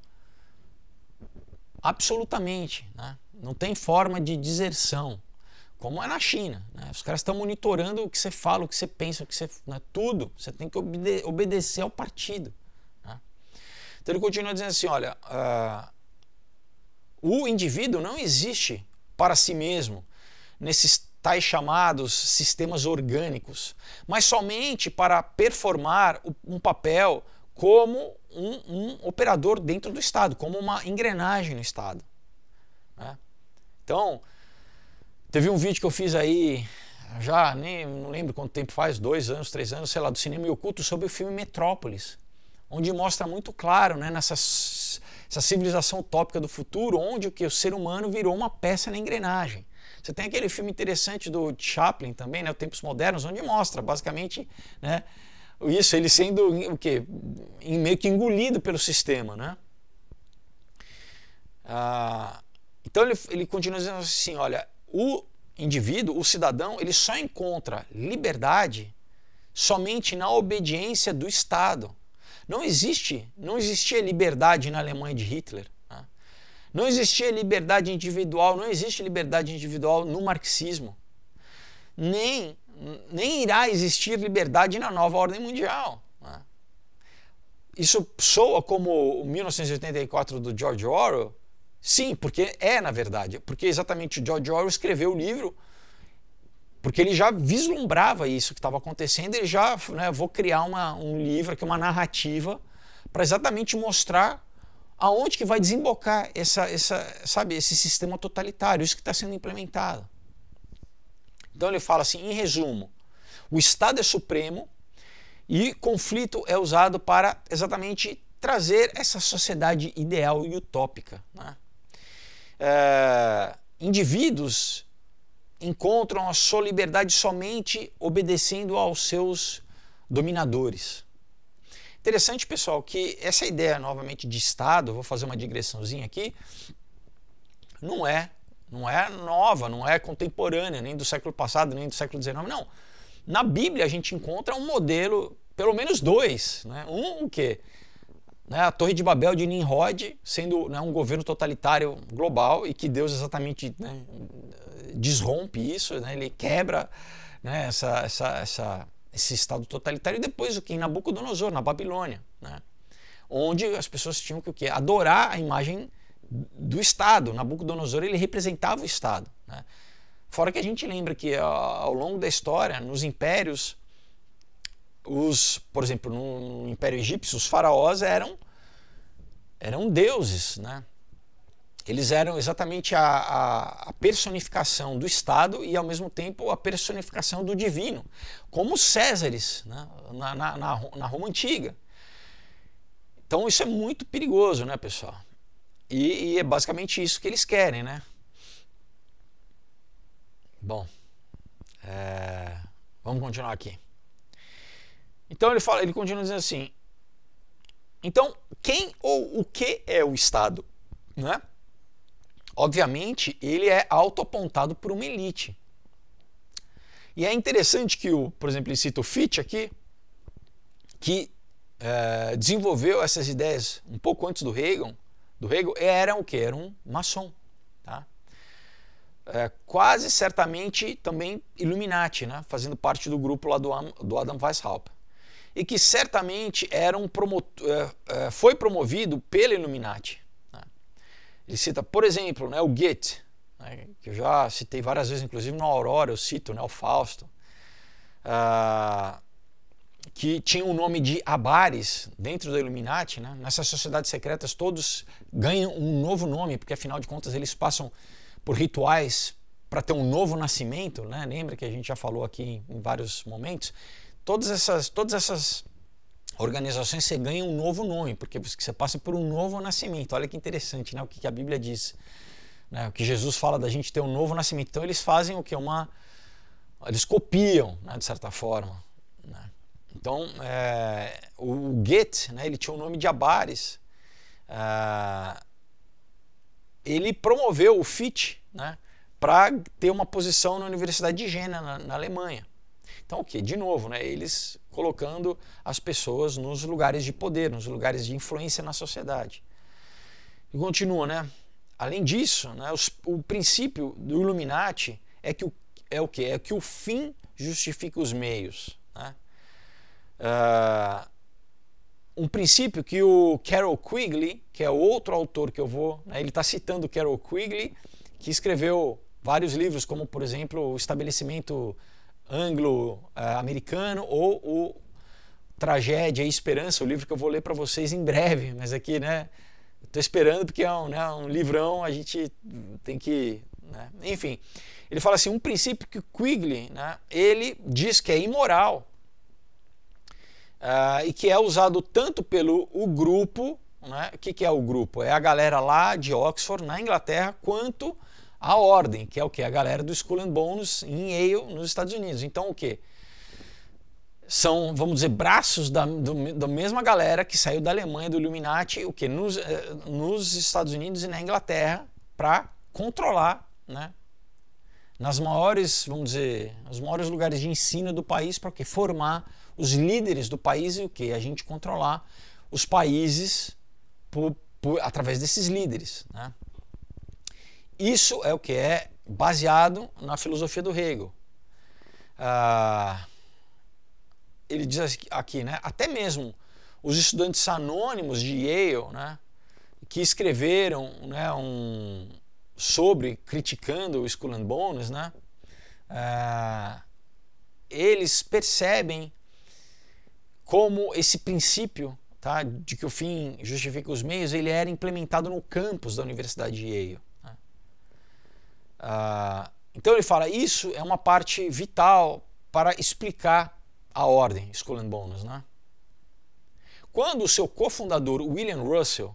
absolutamente. Né? Não tem forma de deserção, como é na China. Né? Os caras estão monitorando o que você fala, o que você pensa, o que você. Né? Tudo. Você tem que obede obedecer ao partido. Né? Então ele continua dizendo assim: olha, uh, o indivíduo não existe para si mesmo, nesses tais chamados sistemas orgânicos, mas somente para performar um papel como um, um operador dentro do Estado, como uma engrenagem no Estado. Né? Então, teve um vídeo que eu fiz aí, já nem não lembro quanto tempo faz, dois anos, três anos, sei lá, do cinema e oculto sobre o filme Metrópolis, onde mostra muito claro, né, nessas essa civilização utópica do futuro, onde o que o ser humano virou uma peça na engrenagem. Você tem aquele filme interessante do Chaplin também, né, o Tempos Modernos, onde mostra basicamente, né, isso ele sendo o que meio que engolido pelo sistema, né? Ah, então ele, ele continua dizendo assim, olha, o indivíduo, o cidadão, ele só encontra liberdade somente na obediência do Estado. Não existe, não existia liberdade na Alemanha de Hitler. Né? Não existia liberdade individual, não existe liberdade individual no marxismo. Nem, nem irá existir liberdade na nova ordem mundial. Né? Isso soa como 1984 do George Orwell? Sim, porque é na verdade. Porque exatamente o George Orwell escreveu o livro porque ele já vislumbrava isso que estava acontecendo, ele já, né, vou criar uma, um livro aqui, uma narrativa, para exatamente mostrar aonde que vai desembocar essa, essa, sabe, esse sistema totalitário, isso que está sendo implementado. Então ele fala assim, em resumo, o Estado é supremo e conflito é usado para exatamente trazer essa sociedade ideal e utópica. Né? É, indivíduos encontram a sua liberdade somente obedecendo aos seus dominadores. Interessante, pessoal, que essa ideia novamente de Estado, vou fazer uma digressãozinha aqui, não é, não é nova, não é contemporânea, nem do século passado, nem do século XIX, não. Na Bíblia a gente encontra um modelo, pelo menos dois, né? Um o quê? né, a Torre de Babel de Nimrod sendo né, um governo totalitário global e que Deus exatamente né, desrompe isso, né, ele quebra né, essa, essa, essa, esse estado totalitário e depois o que em Nabucodonosor, na Babilônia, né, onde as pessoas tinham que o quê? adorar a imagem do Estado. Nabucodonosor ele representava o Estado. Fora que a gente lembra que ao longo da história, nos impérios os, por exemplo, no Império Egípcio, os faraós eram eram deuses, né? Eles eram exatamente a, a, a, personificação do Estado e, ao mesmo tempo, a personificação do divino, como os Césares né? na, na, na, na Roma Antiga. Então, isso é muito perigoso, né, pessoal? E, e é basicamente isso que eles querem, né? Bom, é... vamos continuar aqui. Então ele fala, ele continua dizendo assim. Então, quem ou o que é o Estado? Né? Obviamente, ele é autoapontado por uma elite. E é interessante que, o, por exemplo, ele cita o Fitch aqui, que é, desenvolveu essas ideias um pouco antes do Hegel, do Hegel era o que? Era um maçom. Tá? É, quase certamente também Illuminati, né? fazendo parte do grupo lá do, do Adam Weishaupt e que certamente era um promotor, é, é, foi promovido pelo Illuminati. Né? Ele cita, por exemplo, né, o Goethe, né, que eu já citei várias vezes, inclusive na Aurora eu cito né, o Fausto, uh, que tinha o nome de Abares dentro do Illuminati. Né, nessas sociedades secretas todos ganham um novo nome, porque afinal de contas eles passam por rituais para ter um novo nascimento. Né, lembra que a gente já falou aqui em vários momentos? todas essas, todas essas organizações você ganha um novo nome, porque você passa por um novo nascimento. Olha que interessante, né? O que a Bíblia diz. Né? O que Jesus fala da gente ter um novo nascimento. Então eles fazem o que? Uma. Eles copiam, né? de certa forma. Né? Então, é, o, o Goethe, né? ele tinha o nome de Abares. É, ele promoveu o FIT né? para ter uma posição na Universidade de Jena, na, na Alemanha. Então, o que? De novo, né, eles colocando as pessoas nos lugares de poder, nos lugares de influência na sociedade. E continua, né? Além disso, né, os, o princípio do Illuminati é que o, é o que? É que o fim justifica os meios. Né? Uh, um princípio que o Carol Quigley, que é outro autor que eu vou, né, ele está citando o Carol Quigley, que escreveu vários livros, como por exemplo o Estabelecimento anglo-americano ou o Tragédia e Esperança, o livro que eu vou ler para vocês em breve, mas aqui, né, estou esperando porque é um, né, um livrão, a gente tem que, né? enfim. Ele fala assim, um princípio que Quigley, né, ele diz que é imoral uh, e que é usado tanto pelo o grupo, né, o que, que é o grupo? É a galera lá de Oxford, na Inglaterra, quanto a ordem, que é o que? A galera do School and Bones em Yale, nos Estados Unidos. Então, o que? São, vamos dizer, braços da, do, mesma galera que saiu da Alemanha, do Illuminati, o que? Nos, eh, nos Estados Unidos e na Inglaterra, para controlar, né? Nas maiores, vamos dizer, os maiores lugares de ensino do país, para o que? Formar os líderes do país e o que? A gente controlar os países por, por, através desses líderes, né? Isso é o que é baseado na filosofia do Hegel. Ah, ele diz aqui, né? Até mesmo os estudantes anônimos de Yale, né? Que escreveram, né? Um sobre criticando o School and Bones, né? Ah, eles percebem como esse princípio tá, de que o fim justifica os meios, ele era implementado no campus da Universidade de Yale. Ah, então ele fala, isso é uma parte vital para explicar a ordem Skull and Bones. Né? Quando o seu cofundador William Russell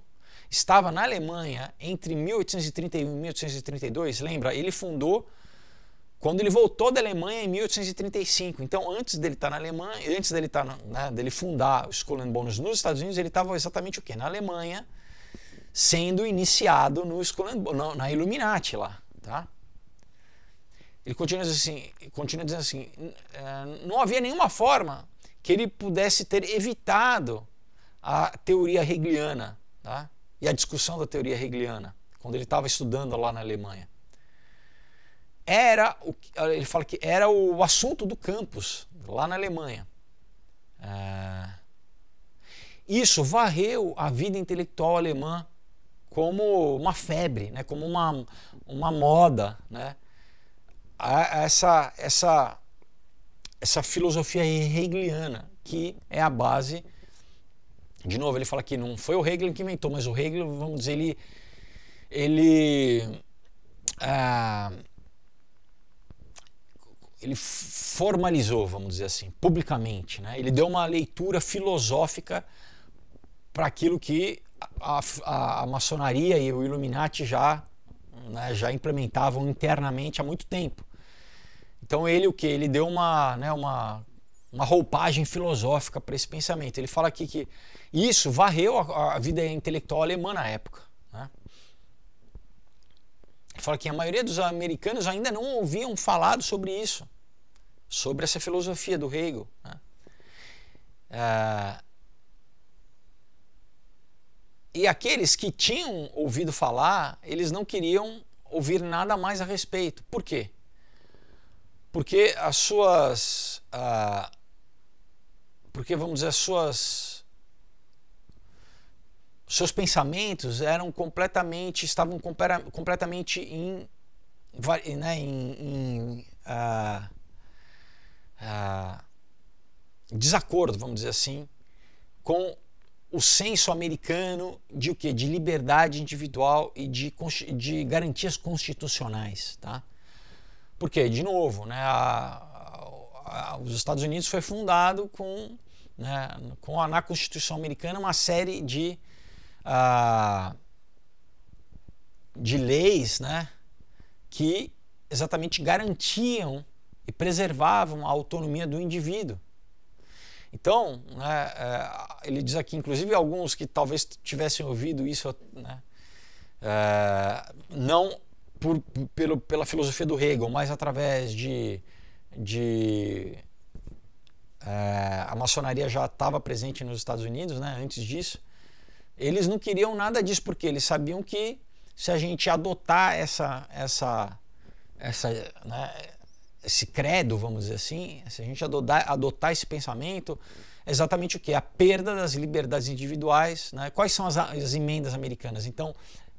estava na Alemanha entre 1831 e 1832, lembra, ele fundou quando ele voltou da Alemanha em 1835. Então, antes dele estar tá na Alemanha, antes dele estar, tá né, dele fundar o Skull and Bones nos Estados Unidos, ele estava exatamente o quê? Na Alemanha, sendo iniciado no Skull and Bones, na Illuminati lá. Tá? Ele continua dizendo assim, continua dizendo assim eh, não havia nenhuma forma que ele pudesse ter evitado a teoria hegeliana tá? e a discussão da teoria hegeliana quando ele estava estudando lá na Alemanha. Era o, ele fala que era o assunto do campus lá na Alemanha. Eh, isso varreu a vida intelectual alemã como uma febre, né? como uma, uma moda, né? essa, essa, essa filosofia hegeliana, que é a base. De novo, ele fala que não foi o Hegel que inventou, mas o Hegel, vamos dizer, ele. ele ah, ele formalizou, vamos dizer assim, publicamente. Né? Ele deu uma leitura filosófica para aquilo que a, a, a maçonaria e o Illuminati já né, já implementavam internamente há muito tempo. Então ele o que ele deu uma, né, uma, uma roupagem filosófica para esse pensamento. Ele fala aqui que isso varreu a, a vida intelectual alemã na época. Né? Ele fala que a maioria dos americanos ainda não ouviam falado sobre isso, sobre essa filosofia do Hegel. Né? Uh, e aqueles que tinham ouvido falar, eles não queriam ouvir nada mais a respeito. Por quê? Porque as suas. Ah, porque, vamos dizer, as suas. Seus pensamentos eram completamente. estavam completamente em. Né, em, em ah, ah, desacordo, vamos dizer assim, com o senso americano de o que De liberdade individual e de, de garantias constitucionais, tá? Porque, de novo, né, a, a, os Estados Unidos foi fundado com, né, com a, na Constituição americana uma série de, uh, de leis né, que exatamente garantiam e preservavam a autonomia do indivíduo. Então, né, é, ele diz aqui, inclusive alguns que talvez tivessem ouvido isso, né, é, não por, pelo, pela filosofia do Hegel, mas através de. de é, a maçonaria já estava presente nos Estados Unidos né, antes disso. Eles não queriam nada disso, porque eles sabiam que se a gente adotar essa, essa, essa, né, esse credo, vamos dizer assim, se a gente adotar, adotar esse pensamento, é exatamente o que? A perda das liberdades individuais. Né? Quais são as, as, emendas americanas? Então,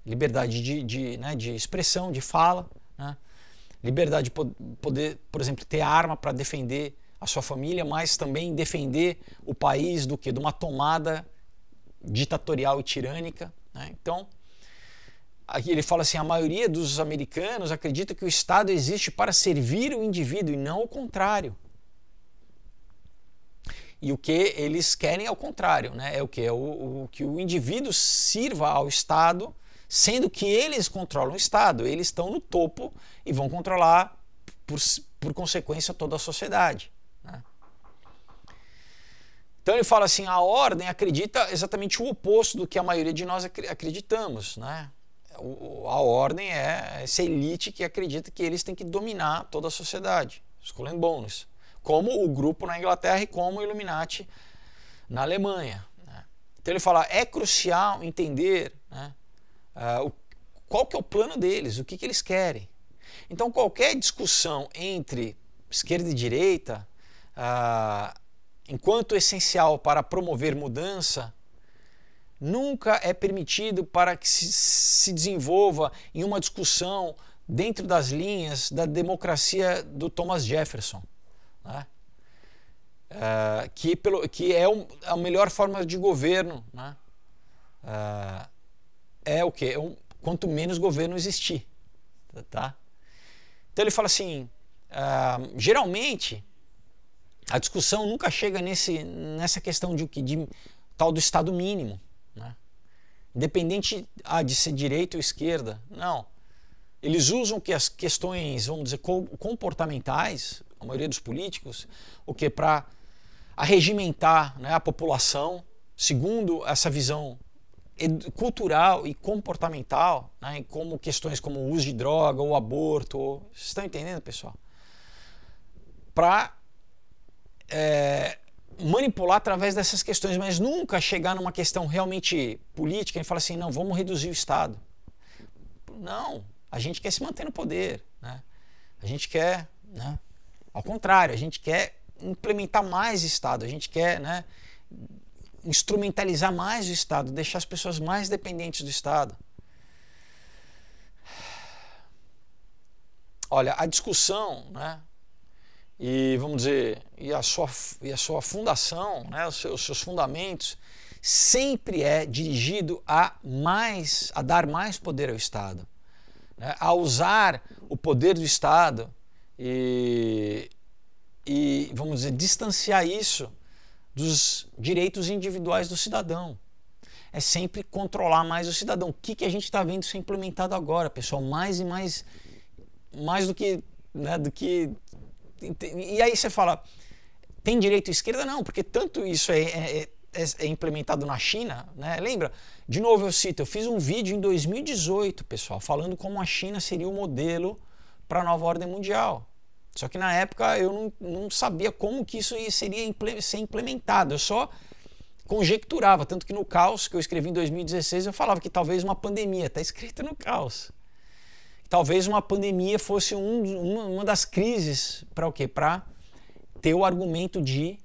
liberdade de, de, né, de expressão, de fala, né? liberdade de poder, por exemplo, ter arma para defender a sua família, mas também defender o país do que? De uma tomada ditatorial e tirânica. Né? Então, ele fala assim: a maioria dos americanos acredita que o Estado existe para servir o indivíduo e não o contrário. E o que eles querem é o contrário, né? É o que? É o, o, que o indivíduo sirva ao Estado, sendo que eles controlam o Estado, eles estão no topo e vão controlar, por, por consequência, toda a sociedade. Né? Então ele fala assim: a ordem acredita exatamente o oposto do que a maioria de nós acreditamos, né? a ordem é essa elite que acredita que eles têm que dominar toda a sociedade, os Bones, como o grupo na Inglaterra e como o Illuminati na Alemanha. Né? Então ele fala, é crucial entender né, uh, o, qual que é o plano deles, o que, que eles querem. Então qualquer discussão entre esquerda e direita, uh, enquanto essencial para promover mudança, nunca é permitido para que se desenvolva em uma discussão dentro das linhas da democracia do Thomas Jefferson, né? uh, que, pelo, que é um, a melhor forma de governo. Né? Uh, é o que? É um, quanto menos governo existir. Tá? Então ele fala assim: uh, geralmente a discussão nunca chega nesse, nessa questão de, de tal do Estado mínimo. Né? Independente ah, de ser direita ou esquerda, não. Eles usam que as questões, vamos dizer, comportamentais, a maioria dos políticos, o que para arregimentar né, a população, segundo essa visão cultural e comportamental, né, como questões como o uso de droga ou aborto. Vocês estão entendendo, pessoal? Para é, eh, manipular através dessas questões, mas nunca chegar numa questão realmente política e falar assim, não, vamos reduzir o Estado. Não, a gente quer se manter no poder, né? A gente quer, né? Ao contrário, a gente quer implementar mais Estado, a gente quer, né? Instrumentalizar mais o Estado, deixar as pessoas mais dependentes do Estado. Olha, a discussão, né? e vamos dizer, e a sua, e a sua fundação, né, os, seus, os seus fundamentos, sempre é dirigido a mais, a dar mais poder ao Estado, né, a usar o poder do Estado e, e, vamos dizer, distanciar isso dos direitos individuais do cidadão. É sempre controlar mais o cidadão. O que, que a gente está vendo ser implementado agora, pessoal? Mais e mais, mais do que, né, do que e aí você fala, tem direito e esquerda? Não, porque tanto isso é, é, é, é, implementado na China, né? Lembra? De novo eu cito, eu fiz um vídeo em 2018, pessoal, falando como a China seria o modelo para a nova ordem mundial. Só que na época eu não, não sabia como que isso seria ser implementado. Eu só conjecturava, tanto que no caos que eu escrevi em 2016 eu falava que talvez uma pandemia, está escrito no caos talvez uma pandemia fosse um, uma, uma das crises para o quê? Para ter o argumento de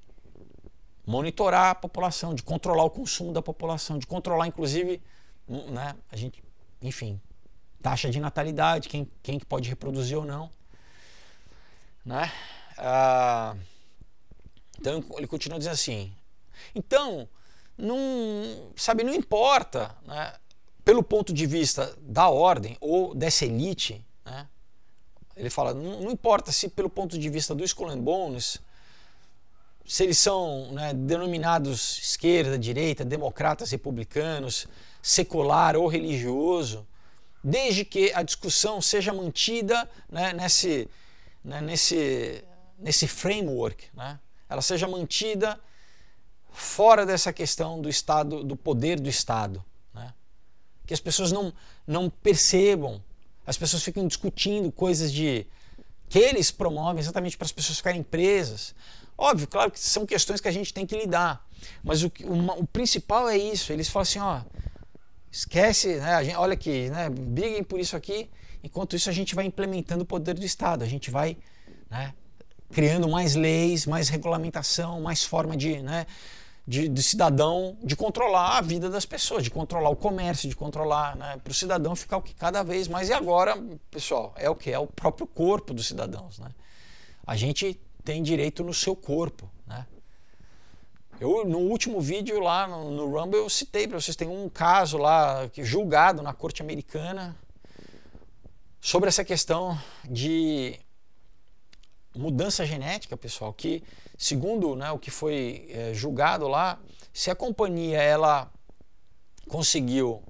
monitorar a população, de controlar o consumo da população, de controlar, inclusive, hum, né, a gente, enfim, taxa de natalidade, quem, quem pode reproduzir ou não. Né? Ah, então ele continua dizendo assim. Então, não, sabe, não importa né, pelo ponto de vista da ordem ou dessa elite, né, ele fala, não, não, importa se pelo ponto de vista dos Colombones, se eles são né, denominados esquerda, direita, democratas, republicanos, secular ou religioso, desde que a discussão seja mantida né, nesse, né, nesse, nesse framework, né, ela seja mantida fora dessa questão do Estado, do poder do Estado que as pessoas não, não percebam. As pessoas ficam discutindo coisas de que eles promovem exatamente para as pessoas ficarem presas. Óbvio, claro que são questões que a gente tem que lidar, mas o, o, o principal é isso. Eles falam assim, ó, esquece, né, gente, olha aqui, né, briguem por isso aqui. Enquanto isso, a gente vai implementando o poder do Estado, a gente vai né, criando mais leis, mais regulamentação, mais forma de, né, de, de, cidadão, de controlar a vida das pessoas, de controlar o comércio, de controlar, né, para o cidadão ficar o que cada vez mais. E agora, pessoal, é o que? É o próprio corpo dos cidadãos. Né? A gente tem direito no seu corpo. Né? Eu, no último vídeo lá no, no Rumble, eu citei para vocês: tem um caso lá que, julgado na corte americana sobre essa questão de mudança genética, pessoal, que segundo né, o que foi é, julgado lá, se a companhia ela conseguiu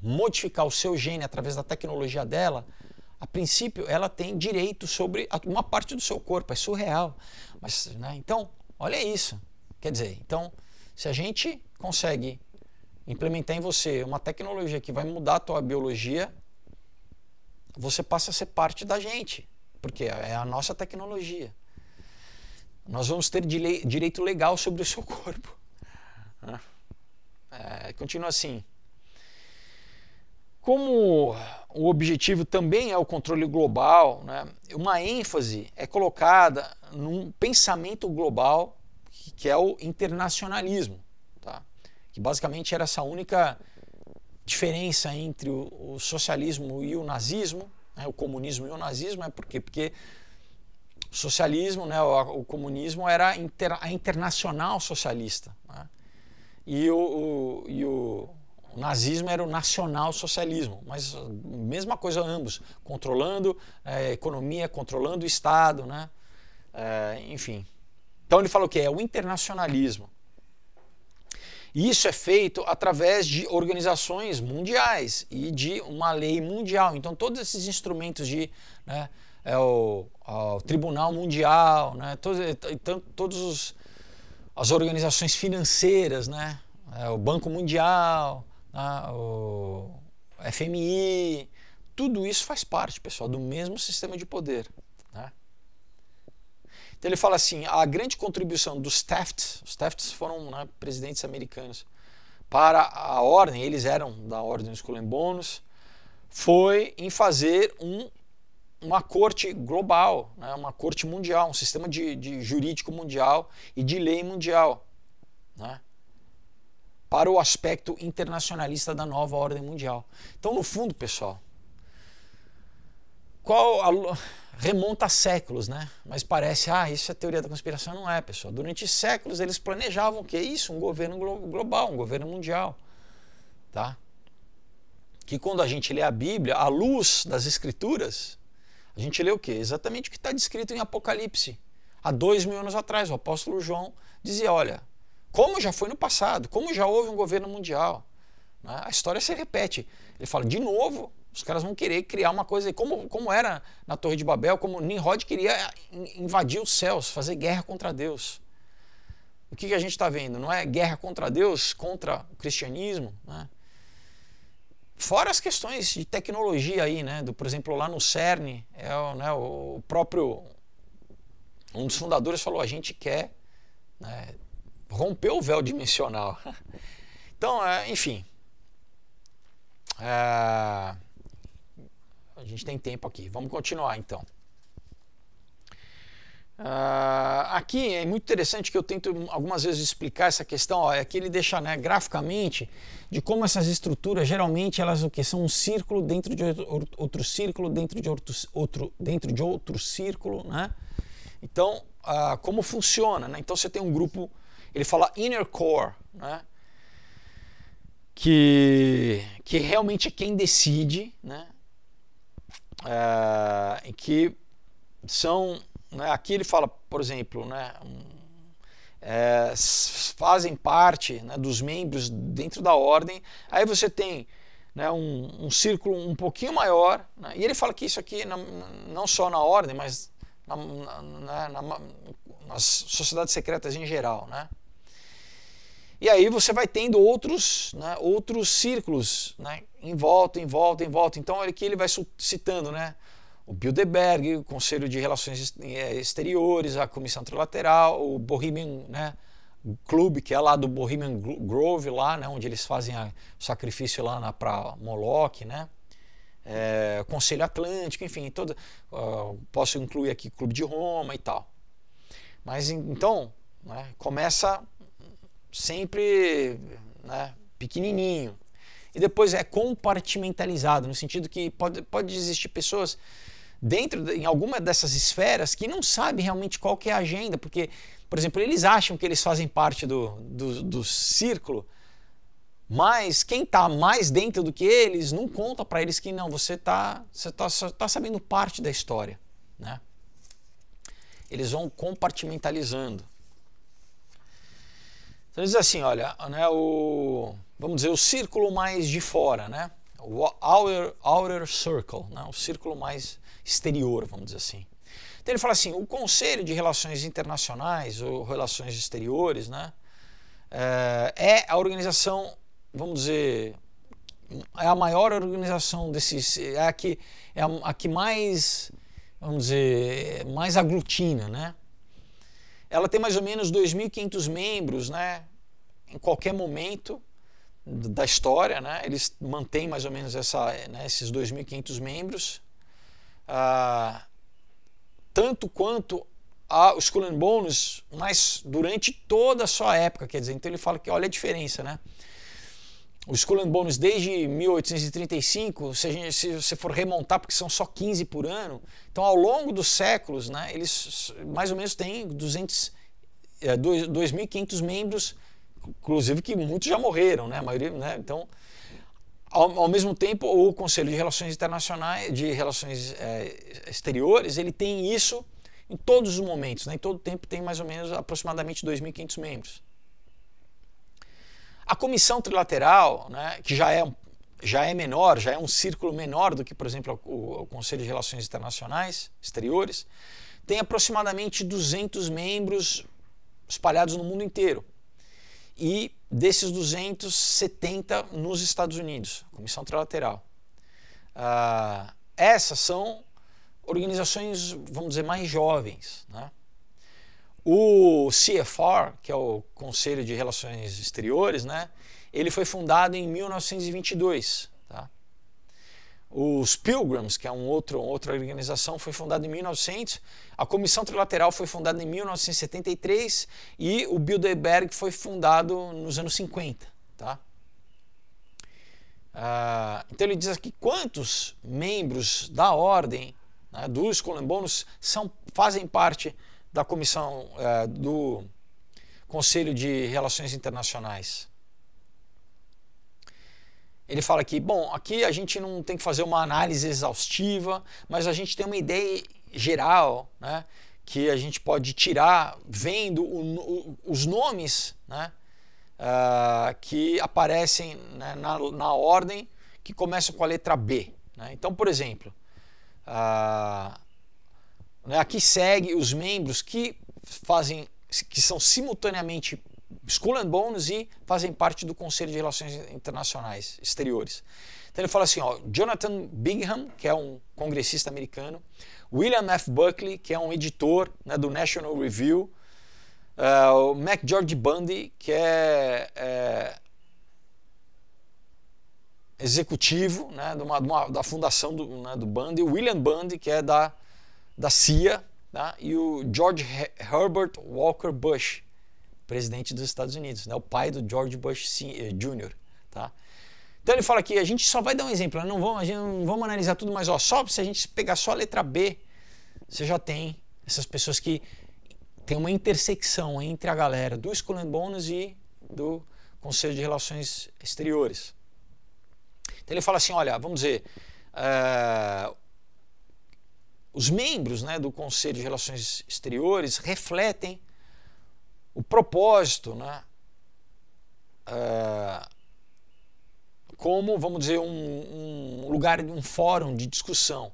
modificar o seu gene através da tecnologia dela, a princípio ela tem direito sobre uma parte do seu corpo, é surreal. Mas, né, então, olha isso. Quer dizer, então, se a gente consegue implementar em você uma tecnologia que vai mudar a tua biologia, você passa a ser parte da gente, porque é a nossa tecnologia. Nós vamos ter direito legal sobre o seu corpo. Né? É, continua assim. Como o objetivo também é o controle global, né, uma ênfase é colocada num pensamento global que é o internacionalismo, tá? que basicamente era essa única diferença entre o, o socialismo e o nazismo, né, o comunismo e o nazismo, é por quê? Porque o socialismo, né, o, o comunismo era inter, a internacional socialista. Né? E, o, o, e o, o, nazismo era o nacional socialismo. Mas mesma coisa ambos, controlando é, a economia, controlando o Estado, né? É, enfim. Então ele falou o que? É o internacionalismo. E isso é feito através de organizações mundiais e de uma lei mundial. Então todos esses instrumentos de... Né, é o, o Tribunal Mundial, né? todos, todos os, as organizações financeiras, né? É o Banco Mundial, né? o FMI, tudo isso faz parte, pessoal, do mesmo sistema de poder. Né? Então ele fala assim: a grande contribuição dos Tafts, os Tafts foram né, presidentes americanos, para a ordem, eles eram da ordem dos Colombonos, foi em fazer um uma corte global, né? uma corte mundial, um sistema de, de jurídico mundial e de lei mundial, né? para o aspecto internacionalista da nova ordem mundial. Então, no fundo, pessoal, qual a, remonta a séculos, né? Mas parece, ah, isso é teoria da conspiração, não é, pessoal? Durante séculos eles planejavam o que isso, um governo global, um governo mundial, tá? Que quando a gente lê a Bíblia, a luz das escrituras, a gente lê o quê? Exatamente o que está descrito em Apocalipse. Há dois mil anos atrás, o apóstolo João dizia: olha, como já foi no passado, como já houve um governo mundial, né? a história se repete. Ele fala: de novo, os caras vão querer criar uma coisa, como, como era na Torre de Babel, como Nimrod queria invadir os céus, fazer guerra contra Deus. O que, que a gente está vendo? Não é guerra contra Deus, contra o cristianismo, né? Fora as questões de tecnologia aí, né? Do, por exemplo, lá no CERN, é, né, o próprio. Um dos fundadores falou: a gente quer né, romper o véu dimensional. então, é, enfim. É, a gente tem tempo aqui. Vamos continuar então. Uh, aqui é muito interessante que eu tento algumas vezes explicar essa questão. Ó, aqui é ele deixa né, graficamente de como essas estruturas geralmente elas o que são um círculo dentro de outro, outro círculo dentro de outro, outro, dentro de outro círculo, né? Então, uh, como funciona, né? Então você tem um grupo, ele fala inner core, né? Que, que realmente é quem decide, né? Uh, que são, né? aqui ele fala, por exemplo, né? Um, é, fazem parte né, dos membros dentro da ordem. Aí você tem né, um, um, círculo um pouquinho maior, né, e ele fala que isso aqui não, não só na ordem, mas na, na, na, nas sociedades secretas em geral. Né? E aí você vai tendo outros, né, outros círculos né, em volta, em volta, em volta. Então aqui ele vai citando, né? o Bilderberg, o Conselho de Relações eh, Exteriores, a Comissão Trilateral, o Bohemian né, Club, que é lá do Bohemian Grove, lá, né, onde eles fazem a, o sacrifício lá para Moloch, né? É, Conselho Atlântico, enfim, todo, uh, posso incluir aqui Clube de Roma e tal. Mas então, né, começa sempre né, pequenininho. E depois é compartimentalizado, no sentido que pode, pode existir pessoas dentro em alguma dessas esferas que não sabe realmente qual que é a agenda, porque, por exemplo, eles acham que eles fazem parte do, do, do círculo, mas quem está mais dentro do que eles não conta para eles que não, você está você tá, tá sabendo parte da história. Né? Eles vão compartimentalizando. Então diz assim, olha, né, o, vamos dizer, o círculo mais de fora, né? o outer, outer circle, né? o círculo mais exterior, vamos dizer assim. Então ele fala assim: o Conselho de Relações Internacionais ou Relações Exteriores né, é, é a organização, vamos dizer, é a maior organização desses, é a que, é a, a que mais, vamos dizer, mais aglutina, né? Ela tem mais ou menos 2.500 membros, né? Em qualquer momento, da história, né? Eles mantêm mais ou menos essa, né, esses 2.500 membros, ah, tanto quanto a, os Skull Bones, mas durante toda a sua época, quer dizer, então ele fala que olha a diferença, né? Os Skull Bones desde 1835, se, gente, se, você for remontar, porque são só 15 por ano, então ao longo dos séculos, né, eles mais ou menos têm 200, 2.500 eh, membros inclusive que muitos já morreram, né? A maioria, né? Então, ao, ao, mesmo tempo, o Conselho de Relações Internacionais, de Relações é, Exteriores, ele tem isso em todos os momentos, né? Em todo tempo tem mais ou menos aproximadamente 2.500 membros. A comissão trilateral, né, que já é já é menor, já é um círculo menor do que, por exemplo, o, o Conselho de Relações Internacionais Exteriores, tem aproximadamente 200 membros espalhados no mundo inteiro e desses 270 nos Estados Unidos, Comissão Trilateral. Ah, essas são organizações, vamos dizer, mais jovens. Né? O CFR, que é o Conselho de Relações Exteriores, né, ele foi fundado em 1922, os Pilgrims, que é um outro, outra organização, foi fundada em 1900. A Comissão Trilateral foi fundada em 1973 e o Bilderberg foi fundado nos anos 50. Tá? Ah, então ele diz aqui quantos membros da ordem né, dos colombanos são, fazem parte da comissão eh, do Conselho de Relações Internacionais. Ele fala que bom, aqui a gente não tem que fazer uma análise exaustiva, mas a gente tem uma ideia geral, né, que a gente pode tirar vendo o, o, os nomes, né, uh, que aparecem né, na, na, ordem que começam com a letra B. Né? Então, por exemplo, uh, né, aqui segue os membros que fazem, que são simultaneamente School and Bones e fazem parte do Conselho de Relações Internacionais Exteriores. Então ele fala assim, ó, Jonathan Bingham, que é um congressista americano, William F. Buckley, que é um editor né, do National Review, uh, o Mac George Bundy, que é, é executivo né, de uma, de uma, da fundação do, né, do Bundy, William Bundy, que é da, da CIA, né, tá, e o George Herbert Walker Bush, presidente dos Estados Unidos, né? o pai do George Bush eh, Jr. Tá? Então ele fala aqui, a gente só vai dar um exemplo, né? não vamos, não vamos analisar tudo, mas ó, só se a gente pegar só a letra B, você já tem essas pessoas que tem uma intersecção entre a galera do School and Bonus e do Conselho de Relações Exteriores. Então ele fala assim, olha, vamos dizer, uh, os membros né, do Conselho de Relações Exteriores refletem o propósito, né? É, como, vamos dizer, um, um lugar, um fórum de discussão.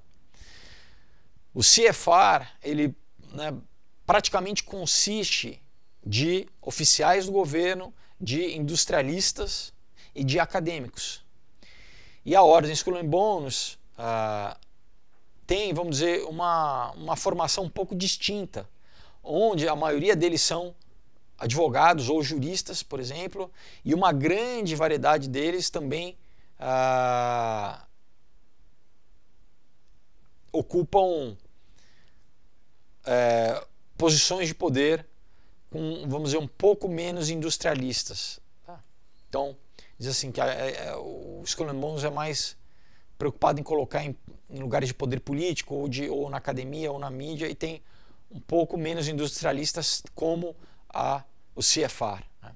O CFAR, ele né, praticamente consiste de oficiais do governo, de industrialistas e de acadêmicos. E a Ordem School Bonus ah, tem, vamos dizer, uma, uma formação um pouco distinta, onde a maioria deles são advogados ou juristas, por exemplo, e uma grande variedade deles também ah, ocupam é, posições de poder com, vamos dizer, um pouco menos industrialistas. Tá? Então, diz assim que a, a, o Scrum Bones é mais preocupado em colocar em, em, lugares de poder político ou, de, ou na academia ou na mídia e tem um pouco menos industrialistas como a o CFR. Né?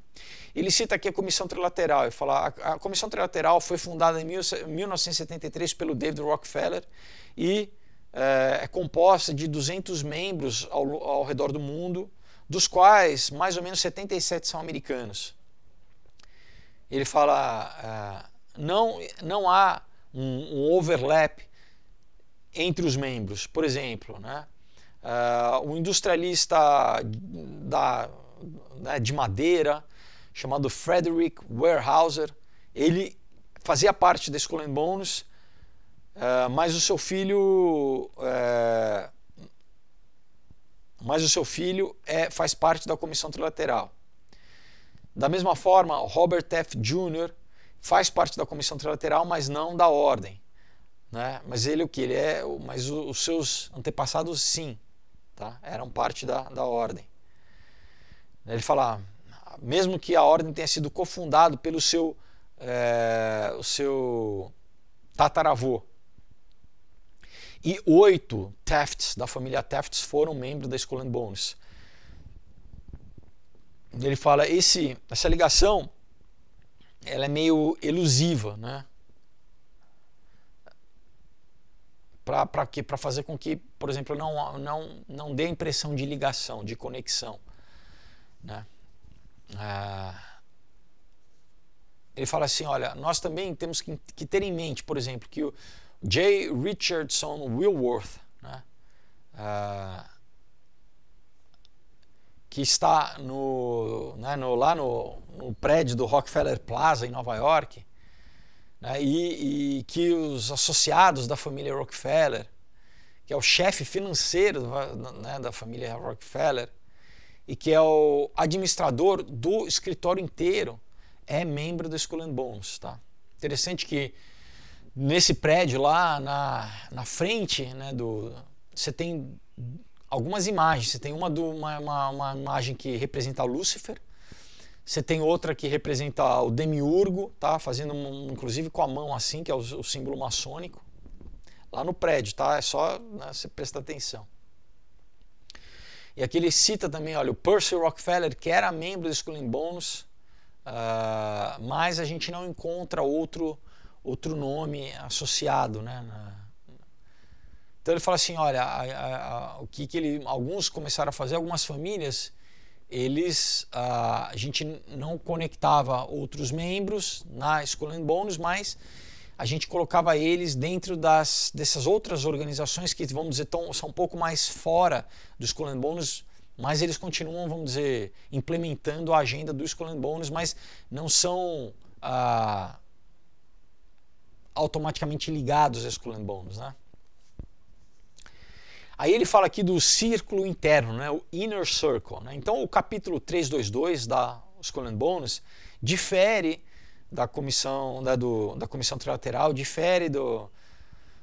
Ele cita aqui a Comissão Trilateral. Ele fala, a, Comissão Trilateral foi fundada em mil, 1973 pelo David Rockefeller e é, é composta de 200 membros ao, ao redor do mundo, dos quais mais ou menos 77 são americanos. Ele fala, uh, não, não há um, um, overlap entre os membros. Por exemplo, né? Uh, o industrialista da né, de madeira, chamado Frederick Weyerhaeuser. Ele fazia parte da Skull Bones, uh, mas o seu filho... Uh, mas o seu filho é, faz parte da comissão trilateral. Da mesma forma, Robert F. Jr. faz parte da comissão trilateral, mas não da ordem. Né? Mas ele o que ele é, mas os seus antepassados sim, tá? Eram parte da, da ordem. Ele fala, mesmo que a ordem tenha sido cofundada pelo seu, é, o seu tataravô. E oito Tefts, da família Tefts, foram membros da Skull and Bones. Ele fala, esse, essa ligação ela é meio elusiva, né? Para fazer com que, por exemplo, não, não, não dê a impressão de ligação, de conexão. Né? Ah, ele fala assim: olha, nós também temos que, ter em mente, por exemplo, que o J. Richardson Wilworth, né? Ah, que está no, né, no, lá no, no, prédio do Rockefeller Plaza, em Nova York, né, e, e, que os associados da família Rockefeller, que é o chefe financeiro né, da família Rockefeller, e que é o administrador do escritório inteiro, é membro do and Bones, tá? Interessante que nesse prédio lá na, na frente, né, do você tem algumas imagens, você tem uma, do, uma, uma, uma imagem que representa Lúcifer, você tem outra que representa o demiurgo, tá? Fazendo um, inclusive com a mão assim, que é o, o símbolo maçônico. Lá no prédio, tá? É só né, você prestar atenção. E aqui ele cita também, olha, o Percy Rockefeller, que era membro do Skull and Bones, uh, ah, mas a gente não encontra outro, outro nome associado, né? Na, então ele fala assim, olha, a, a, a, o que, que ele, alguns começaram a fazer, algumas famílias, eles, ah, a gente não conectava outros membros na Skull and Bones, mas a gente colocava eles dentro das, dessas outras organizações que, vamos dizer, tão, são um pouco mais fora do School and Bonus, mas eles continuam, vamos dizer, implementando a agenda do School and Bonus, mas não são ah, automaticamente ligados a School and Bonus, né? Aí ele fala aqui do círculo interno, né? o inner circle. Né? Então o capítulo 322 da School and Bonus difere da comissão da, né, do, da comissão trilateral difere do,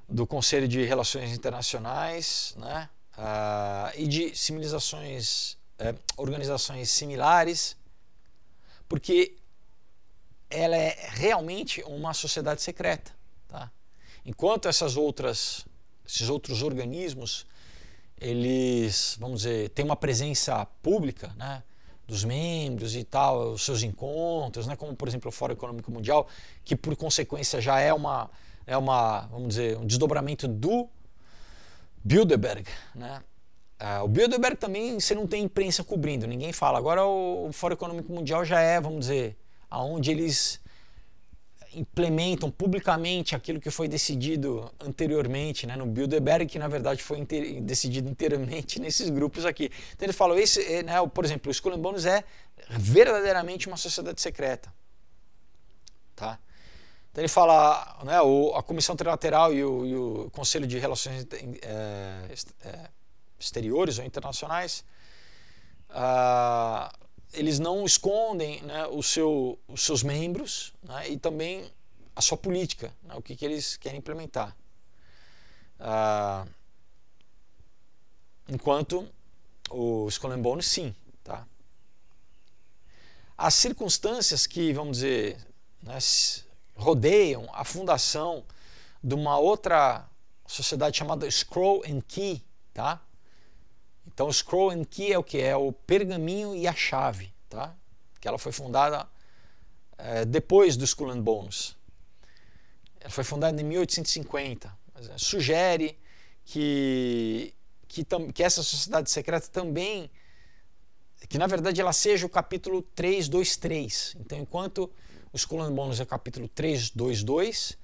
do Conselho de Relações Internacionais, né? Ah, e de civilizações, eh, organizações similares, porque ela é realmente uma sociedade secreta. Tá? Enquanto essas outras, esses outros organismos, eles, vamos dizer, têm uma presença pública, né? dos membros e tal, os seus encontros, né? como por exemplo o Fórum Econômico Mundial, que por consequência já é uma, é uma vamos dizer, um desdobramento do Bilderberg. Né? É, o Bilderberg também você não tem imprensa cobrindo, ninguém fala. Agora o, o Fórum Econômico Mundial já é, vamos dizer, aonde eles implementam publicamente aquilo que foi decidido anteriormente, né, no Bilderberg, que na verdade foi inter decidido inteiramente nesses grupos aqui. Então ele falou: esse, eh, né, por exemplo, o Skull Bones é verdadeiramente uma sociedade secreta. Tá? Então ele fala, né, o, a Comissão Trilateral e o, e o Conselho de Relações é, é, Exteriores ou Internacionais uh, eles não escondem né, o seu, os seus membros né, e também a sua política, né, o que, que, eles querem implementar. Ah, enquanto o Skull sim. Tá? As circunstâncias que, vamos dizer, né, rodeiam a fundação de uma outra sociedade chamada Scroll and Key, tá? Então, o Scroll and Key é o que? É o pergaminho e a chave, tá? Que ela foi fundada é, depois do Skull and Bones. Ela foi fundada em 1850. Eh, sugere que, que, tam, que essa sociedade secreta também que na verdade ela seja o capítulo 323. Então, enquanto o Skull and Bones é o capítulo 322,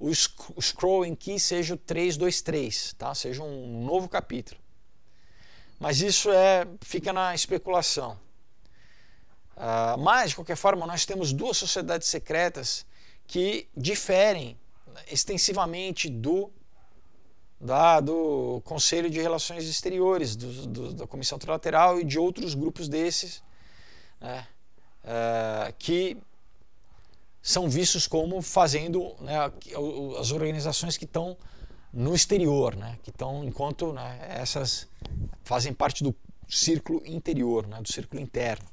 o Scroll em Key seja o 323, tá? Seja um novo capítulo. Mas isso é fica na especulação. Uh, mas, de qualquer forma, nós temos duas sociedades secretas que diferem extensivamente do, da, do Conselho de Relações Exteriores, do, do, da Comissão Trilateral e de outros grupos desses, né, uh, que são vistos como fazendo né, as organizações que estão no exterior, né? Que estão enquanto né, essas fazem parte do círculo interior, né, do círculo interno.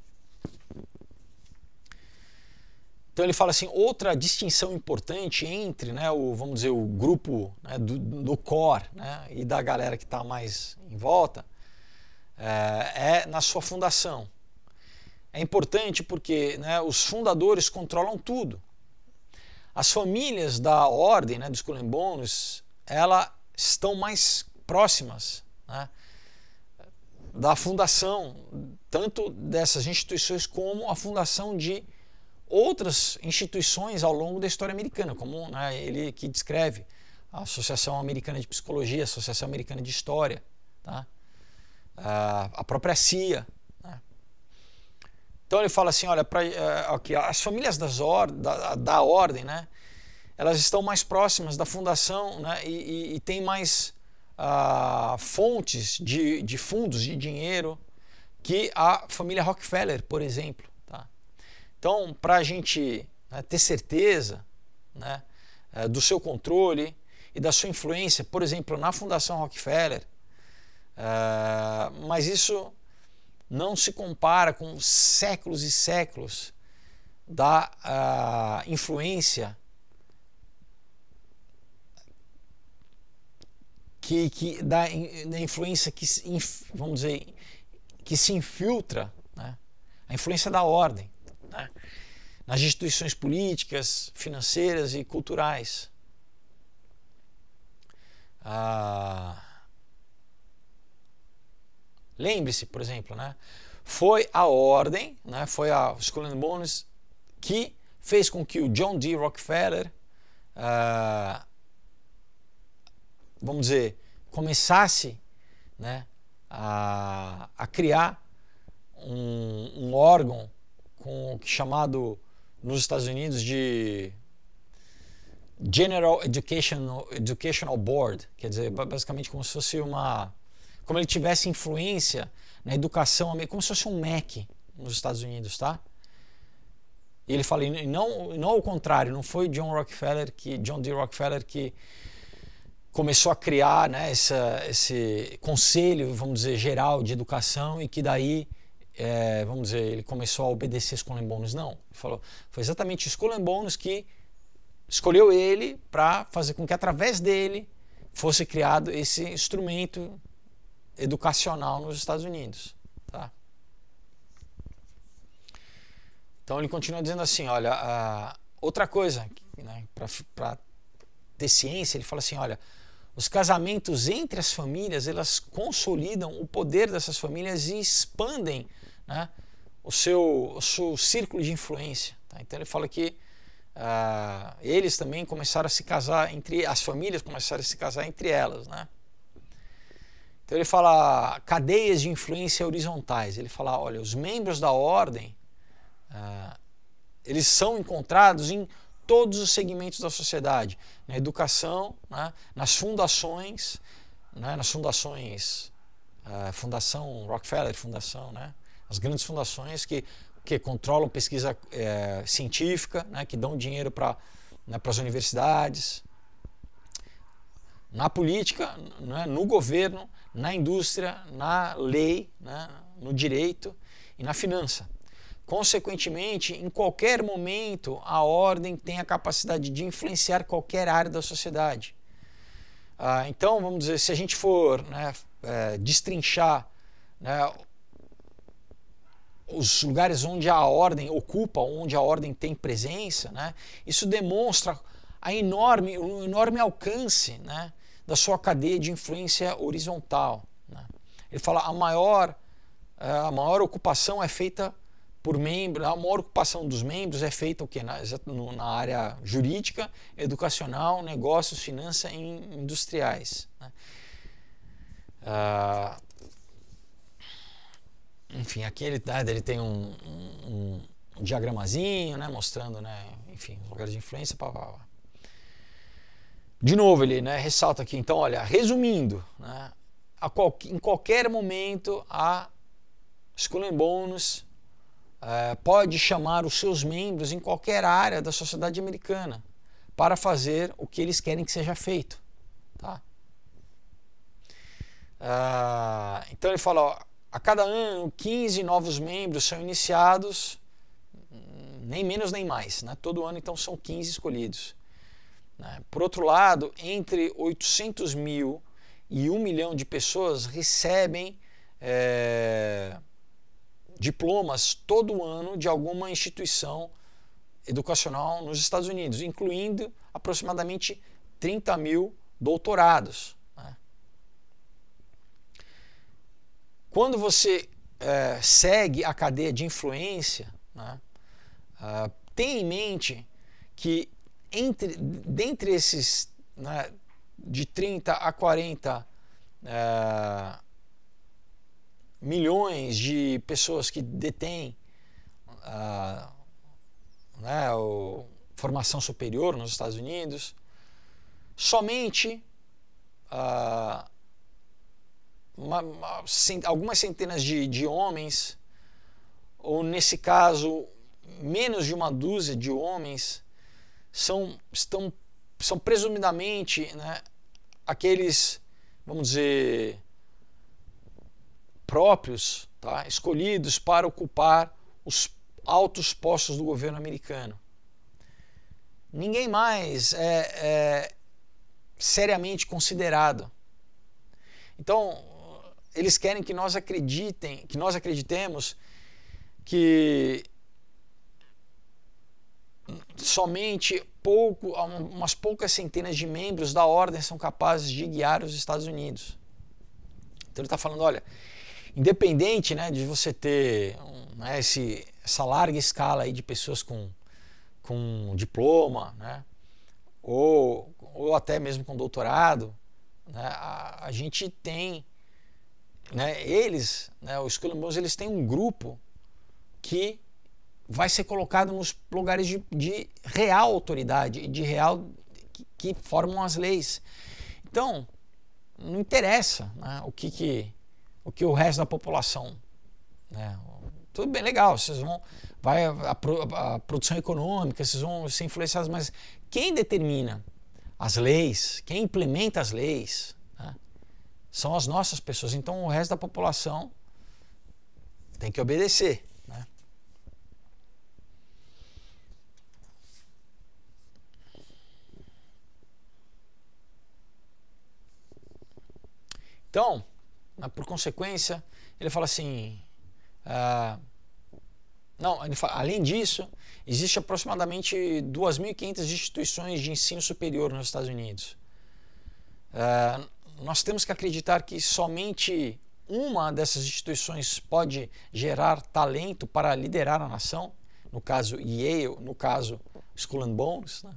Então ele fala assim, outra distinção importante entre, né, o vamos dizer o grupo né, do, do core, né, e da galera que está mais em volta, é, é na sua fundação. É importante porque né, os fundadores controlam tudo. As famílias da ordem né, dos Cullen elas estão mais próximas né, da fundação, tanto dessas instituições como a fundação de outras instituições ao longo da história americana, como né, ele que descreve a Associação Americana de Psicologia, a Associação Americana de História, tá? a própria CIA. Né? Então ele fala assim, olha, pra, eh, as famílias das or, da, da ordem, né, elas estão mais próximas da fundação né, e, e, e têm mais ah, fontes de, de, fundos de dinheiro que a família Rockefeller, por exemplo. Tá? Então, para a gente né, ter certeza né, eh, do seu controle e da sua influência, por exemplo, na Fundação Rockefeller, eh, mas isso não se compara com séculos e séculos da ah, influência que, que da, da influência que, vamos dizer, que se infiltra, né? a influência da ordem, né? nas instituições políticas, financeiras e culturais. Ah, Lembre-se, por exemplo, né? foi a ordem, né? foi a Skull and Bones que fez com que o John D. Rockefeller ah, vamos dizer, começasse né, a, a criar um, um órgão com chamado nos Estados Unidos de General Educational, Educational Board, quer dizer, basicamente como se fosse uma. como ele tivesse influência na educação, como se fosse um MEC nos Estados Unidos, tá? E ele fala, e não, não ao contrário, não foi John Rockefeller que John D. Rockefeller que começou a criar né, essa, esse conselho, vamos dizer, geral de educação e que daí, é, vamos dizer, ele começou a obedecer Scolen bônus Não, ele falou, foi exatamente Scolen bônus que escolheu ele para fazer com que através dele fosse criado esse instrumento educacional nos Estados Unidos. Tá? Então ele continua dizendo assim, olha, ah, outra coisa, né, para ter ciência, ele fala assim, olha, os casamentos entre as famílias, elas consolidam o poder dessas famílias e expandem né, o, seu, o seu círculo de influência. Tá? Então ele fala que uh, eles também começaram a se casar entre as famílias começaram a se casar entre elas, né? Então ele fala cadeias de influência horizontais. Ele fala, olha, os membros da ordem uh, eles são encontrados em todos os segmentos da sociedade, na educação, né, nas fundações, né, nas fundações, uh, Fundação Rockefeller, Fundação, né, as grandes fundações que, que controlam pesquisa é, científica, né, que dão dinheiro para né, as universidades, na política, né, no governo, na indústria, na lei, né, no direito e na finança. Consequentemente, em qualquer momento, a ordem tem a capacidade de influenciar qualquer área da sociedade. Ah, então, vamos dizer, se a gente for né, é, destrinchar né, os lugares onde a ordem ocupa, onde a ordem tem presença, né, isso demonstra a enorme, o enorme alcance né, da sua cadeia de influência horizontal. Né. Ele fala a maior, é, a maior ocupação é feita por membro, a maior ocupação dos membros é feita o quê? Na, na área jurídica, educacional, negócios, finanças e industriais. Né? Ah, enfim, aqui ele, né, ele tem um, um, um, diagramazinho, né, mostrando, né, enfim, os lugares de influência, pá, pá, pá. De novo, ele né, ressalta aqui, então, olha, resumindo, né, qual, em qualquer momento a Skulenbonus ah, pode chamar os seus membros em qualquer área da sociedade americana para fazer o que eles querem que seja feito. Tá? Uh, então ele fala: ó, a cada ano, 15 novos membros são iniciados, hum, nem menos nem mais. Né? Todo ano, então, são 15 escolhidos. Né? Por outro lado, entre 800 mil e 1 milhão de pessoas recebem. É, diplomas todo ano de alguma instituição educacional nos Estados Unidos, incluindo aproximadamente 30 mil doutorados. Né? Quando você é, segue a cadeia de influência, né? uh, tem em mente que entre, dentre esses né, de 30 a 40 é, eh, milhões de pessoas que detêm a ah, né, o, formação superior nos Estados Unidos, somente ah, uma, uma, algumas centenas de, de homens, ou nesse caso, menos de uma dúzia de homens, são, estão, são presumidamente né, aqueles, vamos dizer, próprios, tá, escolhidos para ocupar os altos postos do governo americano. Ninguém mais é, é seriamente considerado. Então, eles querem que nós acreditem, que nós acreditemos que somente pouco, umas poucas centenas de membros da ordem são capazes de guiar os Estados Unidos. Então ele está falando, olha, independente né, de você ter né, esse, essa larga escala aí de pessoas com, com diploma, né, ou, ou até mesmo com doutorado, né, a, a, gente tem, né, eles, né, os Columbus, eles têm um grupo que vai ser colocado nos lugares de, de real autoridade, de real que, que formam as leis. Então, não interessa né, o que, que o que o resto da população. Né? Tudo bem legal, vocês vão. Vai a, a, a produção econômica, vocês vão ser influenciados, mas quem determina as leis, quem implementa as leis, né? são as nossas pessoas. Então o resto da população tem que obedecer. Né? Então, ah, por consequência, ele fala assim. Ah, não, ele fala, além disso, existe aproximadamente 2.500 instituições de ensino superior nos Estados Unidos. Ah, nós temos que acreditar que somente uma dessas instituições pode gerar talento para liderar a nação, no caso Yale, no caso Skull and Bones. Né?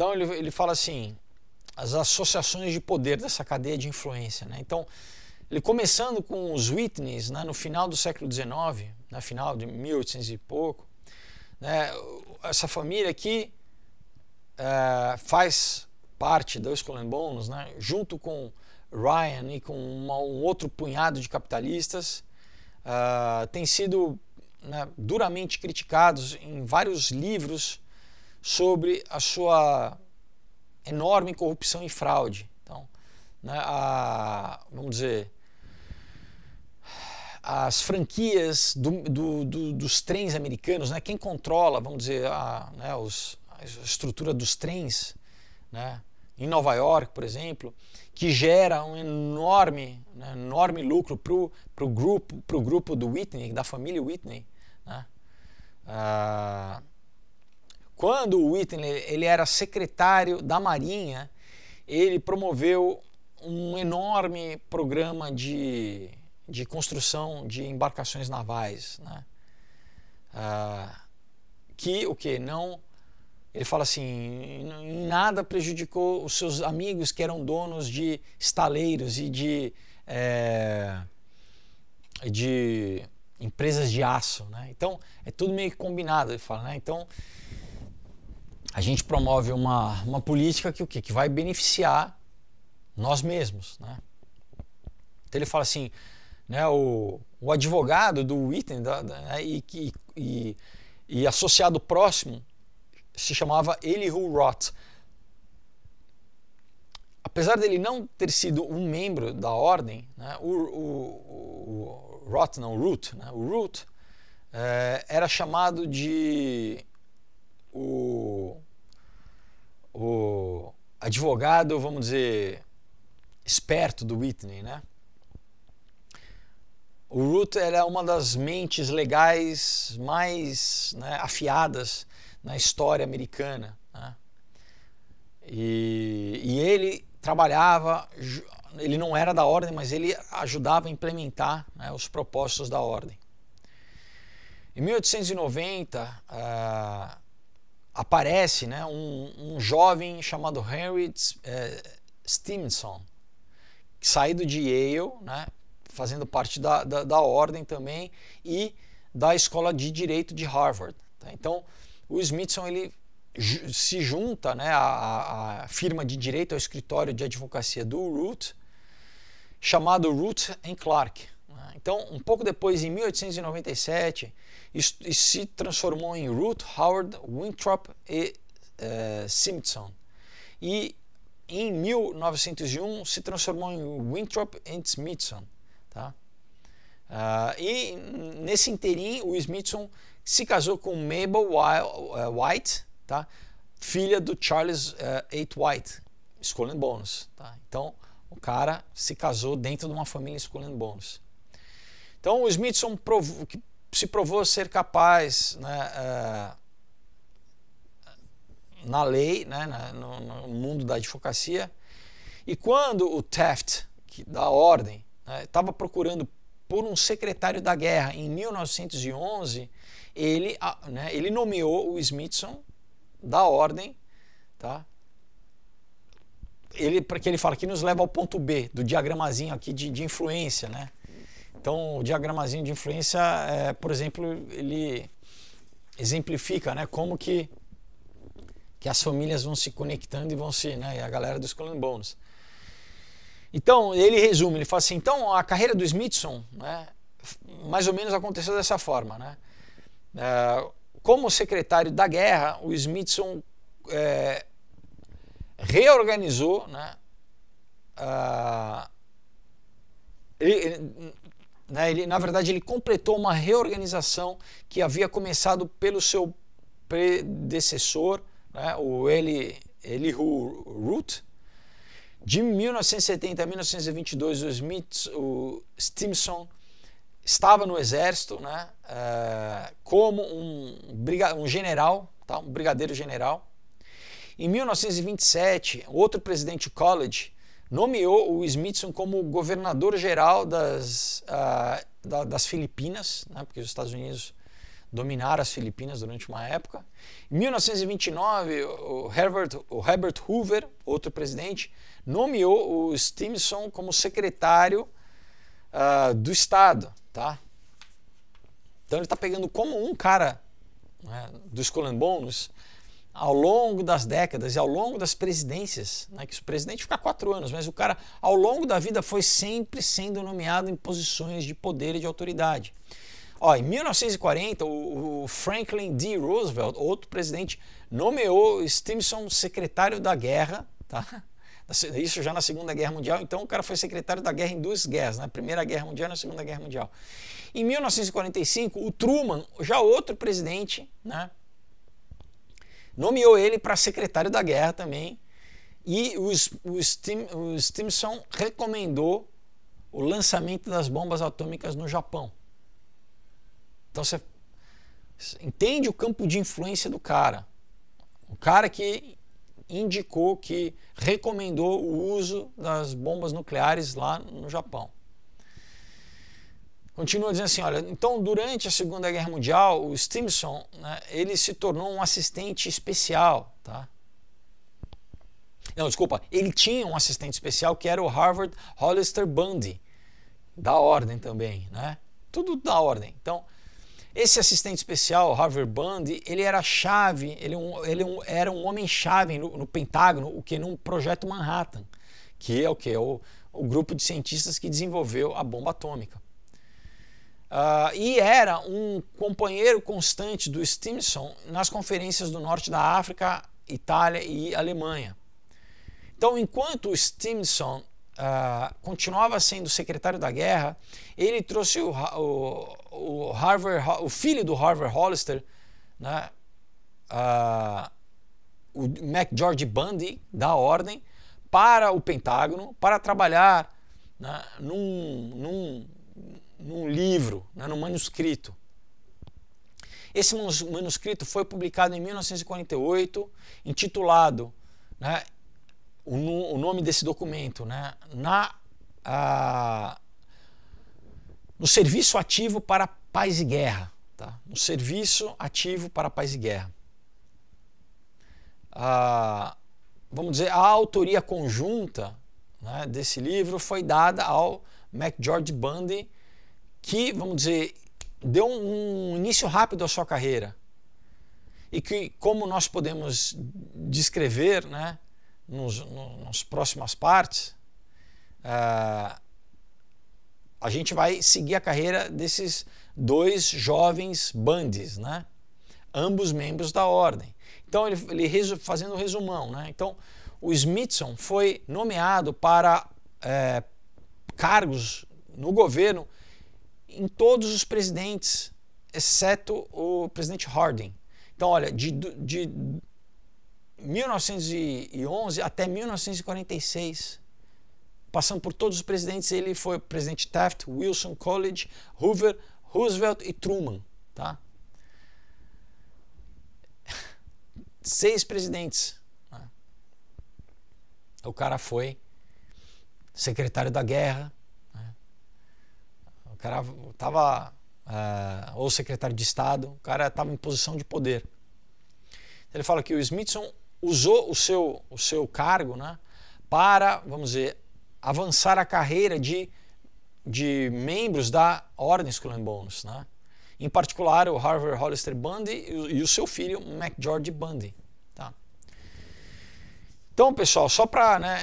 Então ele, ele fala assim, as associações de poder dessa cadeia de influência. Né? Então, ele começando com os Whitneys, né, no final do século XIX, na final de 1800 e pouco, né, essa família aqui é, faz parte dos Colombonos, né, junto com Ryan e com uma, um outro punhado de capitalistas, é, tem sido né, duramente criticados em vários livros sobre a sua enorme corrupção e fraude. Então, né, a, vamos dizer, as franquias do, do, do, dos trens americanos, né, quem controla, vamos dizer, a, né, os, a estrutura dos trens, né, em Nova York, por exemplo, que gera um enorme, né, enorme lucro para o grupo, pro grupo do Whitney, da família Whitney. Né? a ah, quando o Whitney ele era secretário da Marinha, ele promoveu um enorme programa de, de construção de embarcações navais, né? Ah, que o que não ele fala assim, nada prejudicou os seus amigos que eram donos de estaleiros e de, é, de empresas de aço, né? Então é tudo meio que combinado, ele fala, né? Então a gente promove uma, uma política que o quê? que vai beneficiar nós mesmos, né? Então ele fala assim, né, o, o advogado do item da, da, né, e, e, e, associado próximo se chamava Elihu Roth. Apesar dele não ter sido um membro da ordem, né, o, o, o Roth, não, Root, né, o Root é, era chamado de o, o advogado, vamos dizer, esperto do Whitney, né? O Ruth era é uma das mentes legais mais né, afiadas na história americana. Né? E, e, ele trabalhava, ele não era da ordem, mas ele ajudava a implementar né, os propósitos da ordem. Em 1890, aparece né, um, um jovem chamado Henry é, Stimson, saído de Yale, né, fazendo parte da, da, da, ordem também e da escola de direito de Harvard. Tá? Então, o Smithson ele se junta né, à, à, firma de direito, ao escritório de advocacia do Root, chamado Root and Clark. Né? Então, um pouco depois, em 1897, e se transformou em Ruth, Howard, Winthrop e uh, Simpson. E em 1901 se transformou em Winthrop and Smithson. Tá? Uh, e nesse interim, o Smithson se casou com Mabel eh, White, tá? filha do Charles uh, H. White, Skull Bones. Tá? Então, o cara se casou dentro de uma família Skull Bones. Então, o Smithson provou que se provou ser capaz, né, é, na lei, né, no, no, mundo da advocacia. E quando o Taft, que, da ordem, estava né, procurando por um secretário da guerra em 1911, ele, né, ele nomeou o Smithson da ordem, tá? Ele, porque ele fala que nos leva ao ponto B do diagramazinho aqui de, de influência, né? Então, o diagramazinho de influência, é, por exemplo, ele exemplifica né, como que, que as famílias vão se conectando e vão se... Né, e a galera do Skull Bones. Então, ele resume, ele fala assim, então a carreira do Smithson né, mais ou menos aconteceu dessa forma. Né? É, como secretário da guerra, o Smithson é, reorganizou né, a, ele, né? Ele, na verdade, ele completou uma reorganização que havia começado pelo seu predecessor, né? o Eli, Elihu Root, de 1970 a 1922, o, Smith, o Stimson estava no exército né, uh, como um, um general, tá, um brigadeiro general. Em 1927, outro presidente College nomeou o Smithson como governador-geral das, uh, da, das Filipinas, né, porque os Estados Unidos dominaram as Filipinas durante uma época. Em 1929, o Herbert, o Herbert Hoover, outro presidente, nomeou o Stimson como secretário uh, do Estado. Tá? Então ele está pegando como um cara né, dos Colombos ao longo das décadas e ao longo das presidências, né, que o presidente fica quatro anos, mas o cara ao longo da vida foi sempre sendo nomeado em posições de poder e de autoridade. Ó, em 1940, o, Franklin D. Roosevelt, outro presidente, nomeou Stimson secretário da guerra, tá? isso já na Segunda Guerra Mundial, então o cara foi secretário da guerra em duas guerras, na né? Primeira Guerra Mundial e na Segunda Guerra Mundial. Em 1945, o Truman, já outro presidente, né, nomeou ele para secretário da guerra também. E o, o, Stim, o Stimson recomendou o lançamento das bombas atômicas no Japão. Então você entende o campo de influência do cara. O cara que indicou, que recomendou o uso das bombas nucleares lá no Japão. Continua dizendo assim, olha, então durante a Segunda Guerra Mundial, o Stimson, né, ele se tornou um assistente especial, tá? Não, desculpa, ele tinha um assistente especial que era o Harvard Hollister Bundy, da ordem também, né? Tudo da ordem. Então, esse assistente especial, Harvard Bundy, ele era chave, ele, é um, ele é um, era um homem-chave no, no, Pentágono, o que num projeto Manhattan, que é o que? É o, o grupo de cientistas que desenvolveu a bomba atômica. Uh, e era um companheiro constante do Stimson nas conferências do norte da África, Itália e Alemanha. Então, enquanto o Stimson uh, ah, continuava sendo secretário da guerra, ele trouxe o, o, o, Harvard, o filho do Harvard Hollister, né, uh, o MacGeorge Bundy, da ordem, para o Pentágono, para trabalhar né, num, num num livro, né, num manuscrito. Esse manuscrito foi publicado em 1948, intitulado né, o, o, nome desse documento, né, na, a, no Serviço Ativo para Paz e Guerra. Tá? No Serviço Ativo para Paz e Guerra. A, vamos dizer, a autoria conjunta né, desse livro foi dada ao MacGeorge Bundy, que, vamos dizer, deu um início rápido à sua carreira e que, como nós podemos descrever né, nos, no, nas próximas partes, uh, a gente vai seguir a carreira desses dois jovens bandes, né? ambos membros da ordem. Então, ele, ele resu, fazendo um resumão. Né? Então, o Smithson foi nomeado para é, cargos no governo em todos os presidentes, exceto o presidente Harding. Então, olha, de, de 1911 até 1946, passando por todos os presidentes, ele foi presidente Taft, Wilson, College, Hoover, Roosevelt e Truman, tá? Seis presidentes. Né? O cara foi secretário da guerra, cara estava. Uh, eh, ou secretário de Estado, o cara estava em posição de poder. Ele fala que o Smithson usou o seu, o seu cargo né, para, vamos dizer, avançar a carreira de, de membros da Ordem School and Bones. Né? Em particular, o Harvard Hollister Bundy e, e o seu filho, McGeorge Bundy. Tá? Então, pessoal, só para. Né,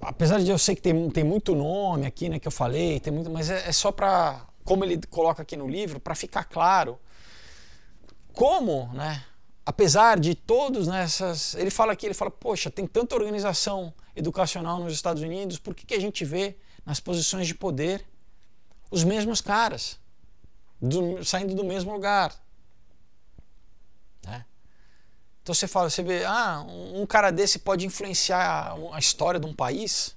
apesar de eu sei que tem, tem muito nome aqui, né, que eu falei, tem muito, mas é, é só para, como ele coloca aqui no livro, para ficar claro como, né, apesar de todos nessas, né, ele fala aqui, ele fala, poxa, tem tanta organização educacional nos Estados Unidos, por que, que a gente vê nas posições de poder os mesmos caras do, saindo do mesmo lugar? Né? Então você fala, você vê, ah, um cara desse pode influenciar a história de um país?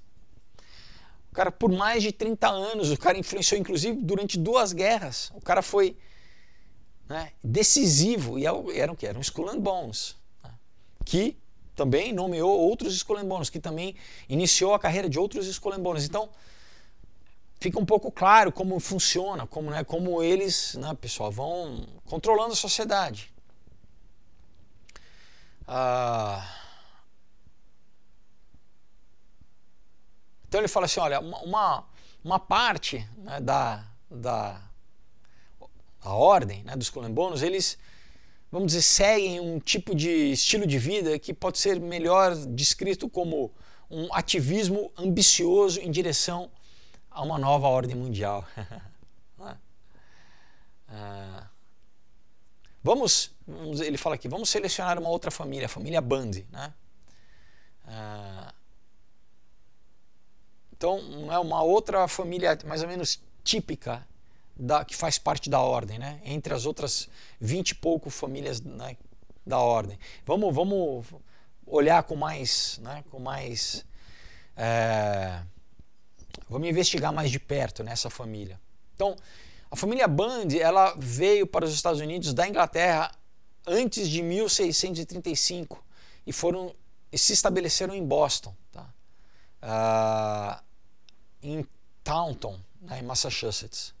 O cara, por mais de 30 anos, o cara influenciou, inclusive, durante duas guerras. O cara foi né, decisivo. E eram é o que? Eram School and Bones. Né, que também nomeou outros School and Bones, que também iniciou a carreira de outros School and Bones. Então, fica um pouco claro como funciona, como, né, como eles, né, pessoal, vão controlando a sociedade. Ah, então ele fala assim: olha, uma, uma parte né, da, da ordem né, dos colombanos, eles, vamos dizer, seguem um tipo de estilo de vida que pode ser melhor descrito como um ativismo ambicioso em direção a uma nova ordem mundial. É? ah, Vamos, vamos, ele fala aqui, vamos selecionar uma outra família, a família Band. Né? Ah, então, é uma outra família mais ou menos típica da, que faz parte da ordem, né? entre as outras 20 e pouco famílias né, da ordem. Vamos, vamos olhar com mais, né, com mais é, vamos investigar mais de perto nessa família. Então, a família Band ela veio para os Estados Unidos da Inglaterra antes de 1635 e foram e se estabeleceram em Boston, tá? uh, em Taunton, né, em Massachusetts.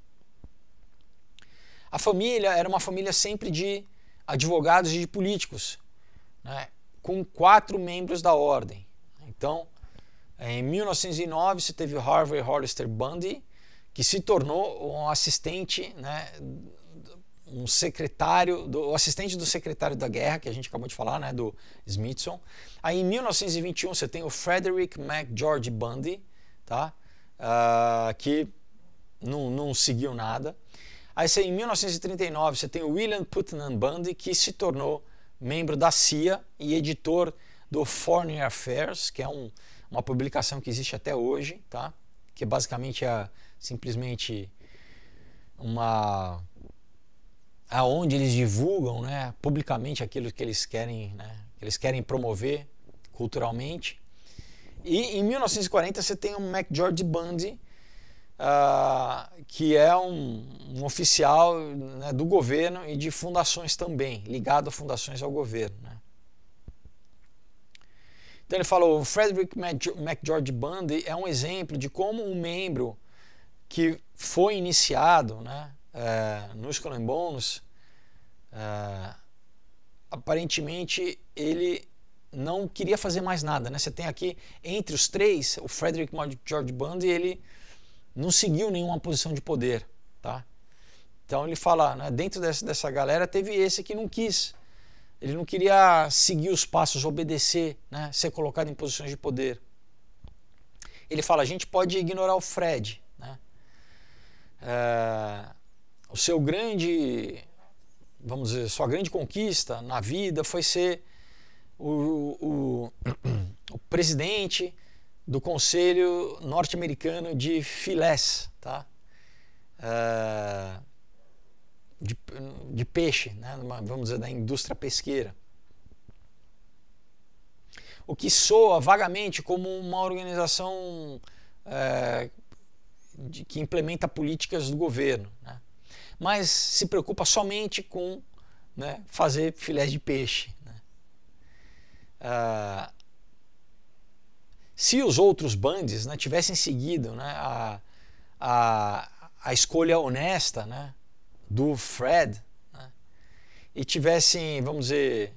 A família era uma família sempre de advogados e de políticos, né, com quatro membros da ordem. Então, em 1909 se teve Harvey Hollister Bundy, que se tornou um assistente, né, um secretário, do, assistente do secretário da guerra, que a gente acabou de falar, né, do Smithson. Aí em 1921 você tem o Frederick MacGeorge Bundy, tá? Uh, que não, não seguiu nada. Aí você, em 1939 você tem o William Putnam Bundy, que se tornou membro da CIA e editor do Foreign Affairs, que é um, uma publicação que existe até hoje, tá? que basicamente é simplesmente uma aonde eles divulgam, né, publicamente aquilo que eles querem, né, que eles querem promover culturalmente. E em 1940 você tem o Mac George Bundy, uh, que é um, um oficial né, do governo e de fundações também, ligado a fundações ao governo. Né. Então ele falou: Frederick McGeorge Bundy é um exemplo de como um membro que foi iniciado né, é, nos Colombonos, é, aparentemente ele não queria fazer mais nada. Né? Você tem aqui, entre os três, o Frederick George Bundy, ele não seguiu nenhuma posição de poder. Tá? Então ele fala, né, dentro dessa, dessa galera teve esse que não quis. Ele não queria seguir os passos, obedecer, né, ser colocado em posições de poder. Ele fala, a gente pode ignorar o Fred, é, o seu grande, vamos dizer, sua grande conquista na vida foi ser o, o, o presidente do Conselho Norte-Americano de Filés, tá? É, de, de, peixe, né? vamos dizer, da indústria pesqueira. O que soa vagamente como uma organização é, de, que implementa políticas do governo, né? mas se preocupa somente com né, fazer filés de peixe. Né? Ah, se os outros bandes né, tivessem seguido né, a, a, a, escolha honesta né, do Fred né, e tivessem, vamos dizer,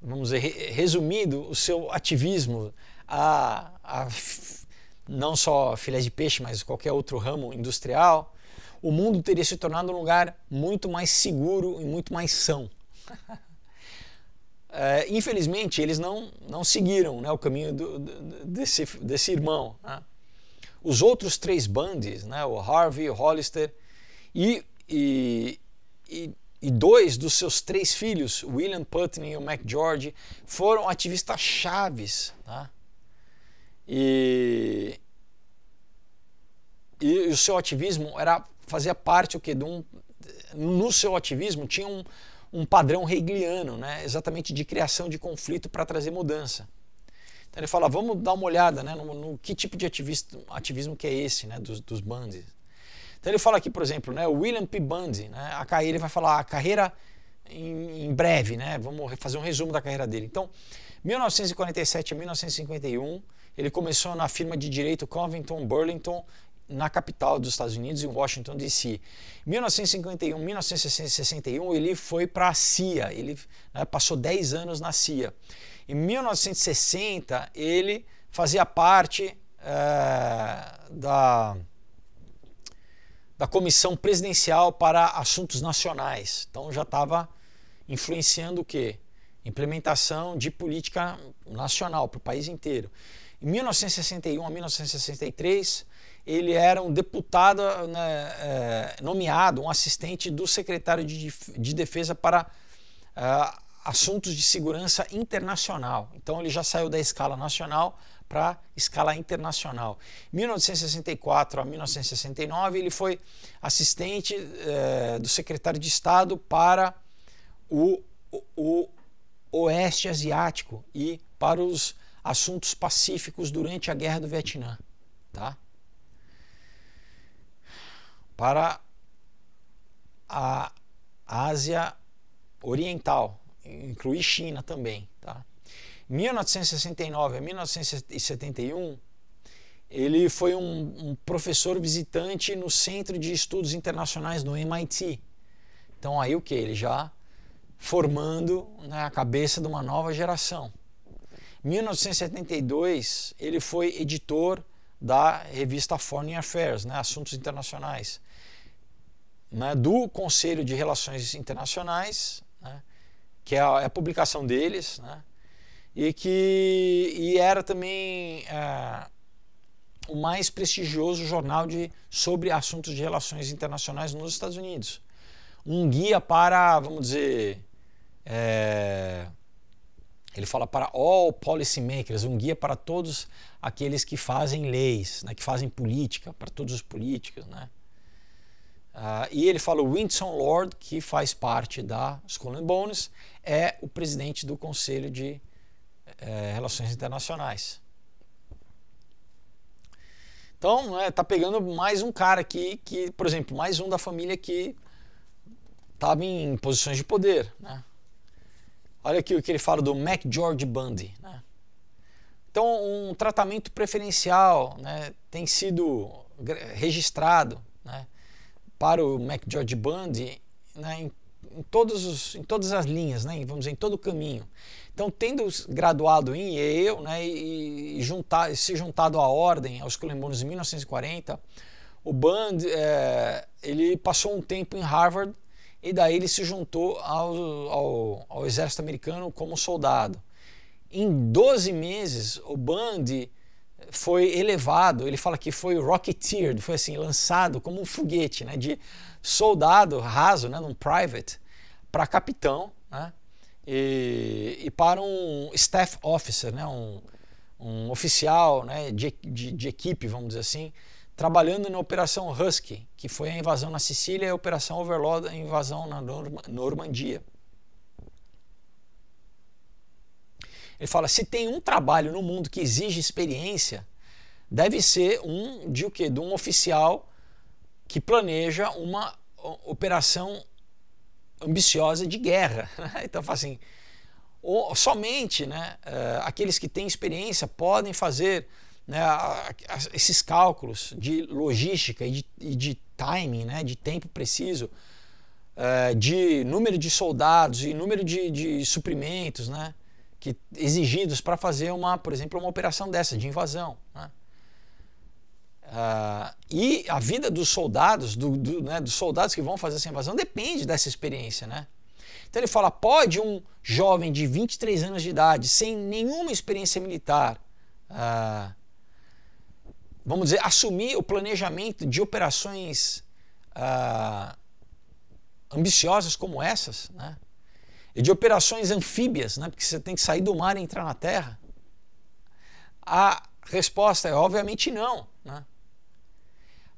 vamos dizer, resumido o seu ativismo a, a não só filé de peixe, mas qualquer outro ramo industrial, o mundo teria se tornado um lugar muito mais seguro e muito mais são. é, infelizmente, eles não, não seguiram né, o caminho do, do, desse, desse irmão. Né? Os outros três bandes, né, o Harvey, o Hollister e, e, e e dois dos seus três filhos, William Putney e o Mac George, foram ativistas chaves tá? E, e o seu ativismo era fazia parte o que de um no seu ativismo tinha um, um padrão hegeliano, né? exatamente de criação de conflito para trazer mudança. Então ele fala, vamos dar uma olhada né? no, no que tipo de ativismo, ativismo que é esse né? dos, dos Bundy. Então ele fala aqui, por exemplo, né? William P. Bundy, né? a carreira, ele vai falar a carreira em, em breve, né? vamos fazer um resumo da carreira dele. Então, 1947 a 1951, ele começou na firma de direito Covington Burlington na capital dos Estados Unidos, em Washington, D.C. 1951, 1961, ele foi para a CIA, ele né, passou 10 anos na CIA. Em 1960, ele fazia parte é, da, da Comissão Presidencial para Assuntos Nacionais. Então já estava influenciando o quê? Implementação de política nacional para o país inteiro. Em 1961 a 1963, ele era um deputado né, é, nomeado, um assistente do secretário de, de Defesa para uh, assuntos de segurança internacional. Então ele já saiu da escala nacional para escala internacional. 1964 a 1969 ele foi assistente é, do secretário de Estado para o, o, o, Oeste Asiático e para os assuntos pacíficos durante a guerra do Vietnã, tá? Para a Ásia Oriental, inclui China também, tá? 1969 a 1971, ele foi um, um, professor visitante no Centro de Estudos Internacionais do MIT. Então aí o que? Ele já formando né, a cabeça de uma nova geração. 1972, ele foi editor da revista Foreign Affairs, né, Assuntos Internacionais, né, do Conselho de Relações Internacionais, né, que é a, é a, publicação deles, né, e que e era também é, o mais prestigioso jornal de, sobre assuntos de relações internacionais nos Estados Unidos. Um guia para, vamos dizer, é, ele fala para all policymakers, um guia para todos aqueles que fazem leis, né, que fazem política, para todos os políticos. Né? Uh, e ele fala o Winston Lord, que faz parte da Skull Bones, é o presidente do Conselho de eh, Relações Internacionais. Então, está né, tá pegando mais um cara aqui, que, por exemplo, mais um da família que estava em posições de poder. Né? Olha aqui o que ele fala do Mac George Bundy. Né? Então, um tratamento preferencial né, tem sido registrado né, para o Mac George Bundy né, em, em, todos os, em todas as linhas, né, vamos dizer, em todo o caminho. Então, tendo graduado em Yale né, e, e juntar, se juntado à ordem, aos colombianos em 1940, o Bundy é, ele passou um tempo em Harvard e daí ele se juntou ao, ao, ao exército americano como soldado. Em 12 meses, o Bundy foi elevado, ele fala que foi rocketeered, foi assim, lançado como um foguete, né, de soldado raso, né, num private, para capitão, né, e, e, para um staff officer, né, um, um oficial né, de, de, de equipe, vamos dizer assim, trabalhando na Operação Husky, que foi a invasão na Sicília e a Operação Overlord, a invasão na Normandia. Ele fala: se tem um trabalho no mundo que exige experiência, deve ser um de o quê? De um oficial que planeja uma operação ambiciosa de guerra. então, assim, somente né, eh, aqueles que têm experiência podem fazer né, esses cálculos de logística e de, e de timing, né, de tempo preciso, é, de número de soldados e número de, de suprimentos né, que exigidos para fazer, uma, por exemplo, uma operação dessa, de invasão. Né. Uh, e a vida dos soldados, do, do, né, dos soldados que vão fazer essa invasão, depende dessa experiência, né? Então ele fala: pode um jovem de 23 anos de idade, sem nenhuma experiência militar, uh, vamos dizer, assumir o planejamento de operações ah, ambiciosas como essas, né? e de operações anfíbias, né? porque você tem que sair do mar e entrar na terra? A resposta é obviamente não. Né?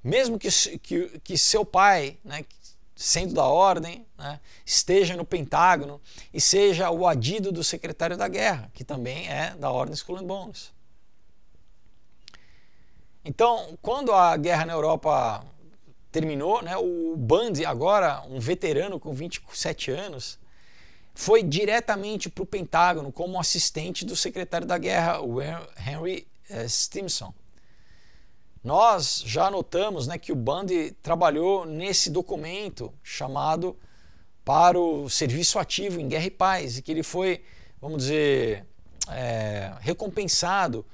Mesmo que, que, que seu pai, né, sendo da ordem, né, esteja no Pentágono e seja o adido do secretário da guerra, que também é da ordem Skull and Bones. Então, quando a guerra na Europa terminou, né, o Bundy, agora um veterano com 27 anos, foi diretamente para o Pentágono como assistente do secretário da guerra, o Henry eh, Stimson. Nós já notamos né, que o Bundy trabalhou nesse documento chamado para o serviço ativo em guerra e paz, e que ele foi, vamos dizer, é, recompensado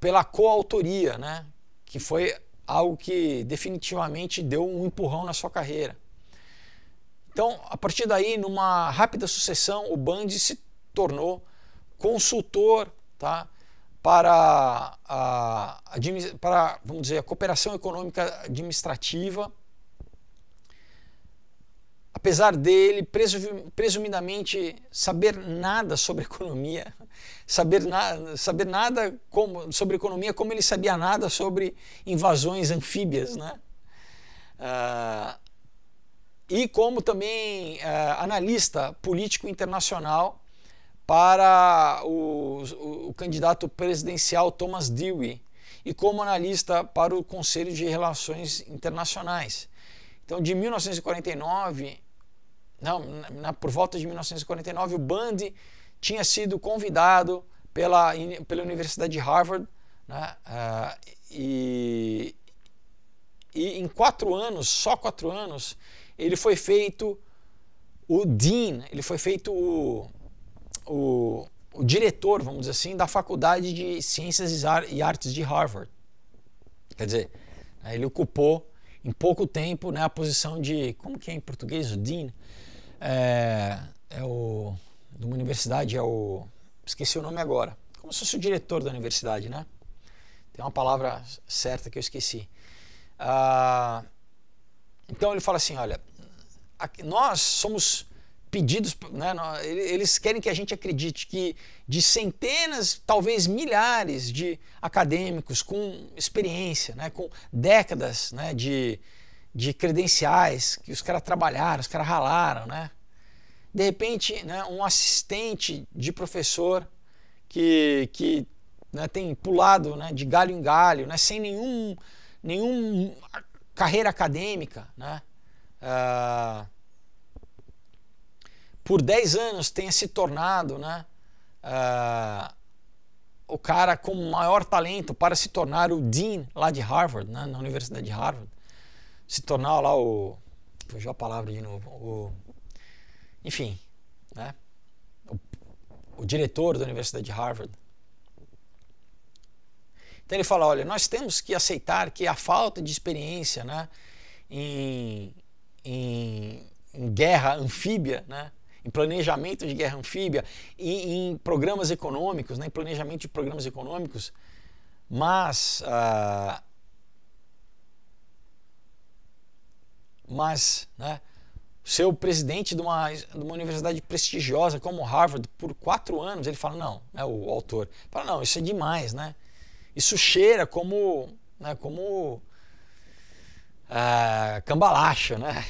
pela coautoria, né? que foi algo que definitivamente deu um empurrão na sua carreira. Então, a partir daí, numa rápida sucessão, o Bandi se tornou consultor tá? para, a, para vamos dizer, a cooperação econômica administrativa. Apesar dele, presumidamente, saber nada sobre economia, saber, na, saber nada como, sobre economia como ele sabia nada sobre invasões anfíbias, né? Ah, e como também ah, analista político internacional para o, o, o candidato presidencial Thomas Dewey e como analista para o Conselho de Relações Internacionais. Então, de 1949, não, na, por volta de 1949, o Bundy tinha sido convidado pela, pela Universidade de Harvard, né? Uh, e, e em quatro anos, só quatro anos, ele foi feito o dean, ele foi feito o, o, o diretor, vamos dizer assim, da Faculdade de Ciências e Artes de Harvard. Quer dizer, né, ele ocupou em pouco tempo né, a posição de, como que é em português, o dean? É, é o de uma universidade, é o. Esqueci o nome agora. Como se fosse o diretor da universidade, né? Tem uma palavra certa que eu esqueci. Ah, então ele fala assim: olha, nós somos pedidos, né, eles querem que a gente acredite que de centenas, talvez milhares de acadêmicos com experiência, né, com décadas né, de, de credenciais, que os caras trabalharam, os caras ralaram, né, de repente, né, um assistente de professor que, que né, tem pulado né, de galho em galho, né, sem nenhum, nenhum carreira acadêmica, né, uh, por 10 anos tenha se tornado né, uh, o cara com maior talento para se tornar o Dean lá de Harvard, né, na Universidade de Harvard, se tornar lá o. Fugiu a palavra de novo. O, enfim, né? o, o diretor da Universidade de Harvard. Então ele fala: olha, nós temos que aceitar que a falta de experiência né, em, em, em guerra anfíbia, né, em planejamento de guerra anfíbia, e em programas econômicos, né, em planejamento de programas econômicos, mas. Ah, mas né, ser o presidente de uma, de uma universidade prestigiosa como Harvard por quatro anos, ele fala, não, né, o autor, fala, não, isso é demais, né? Isso cheira como, né, como ah, cambalacha, né?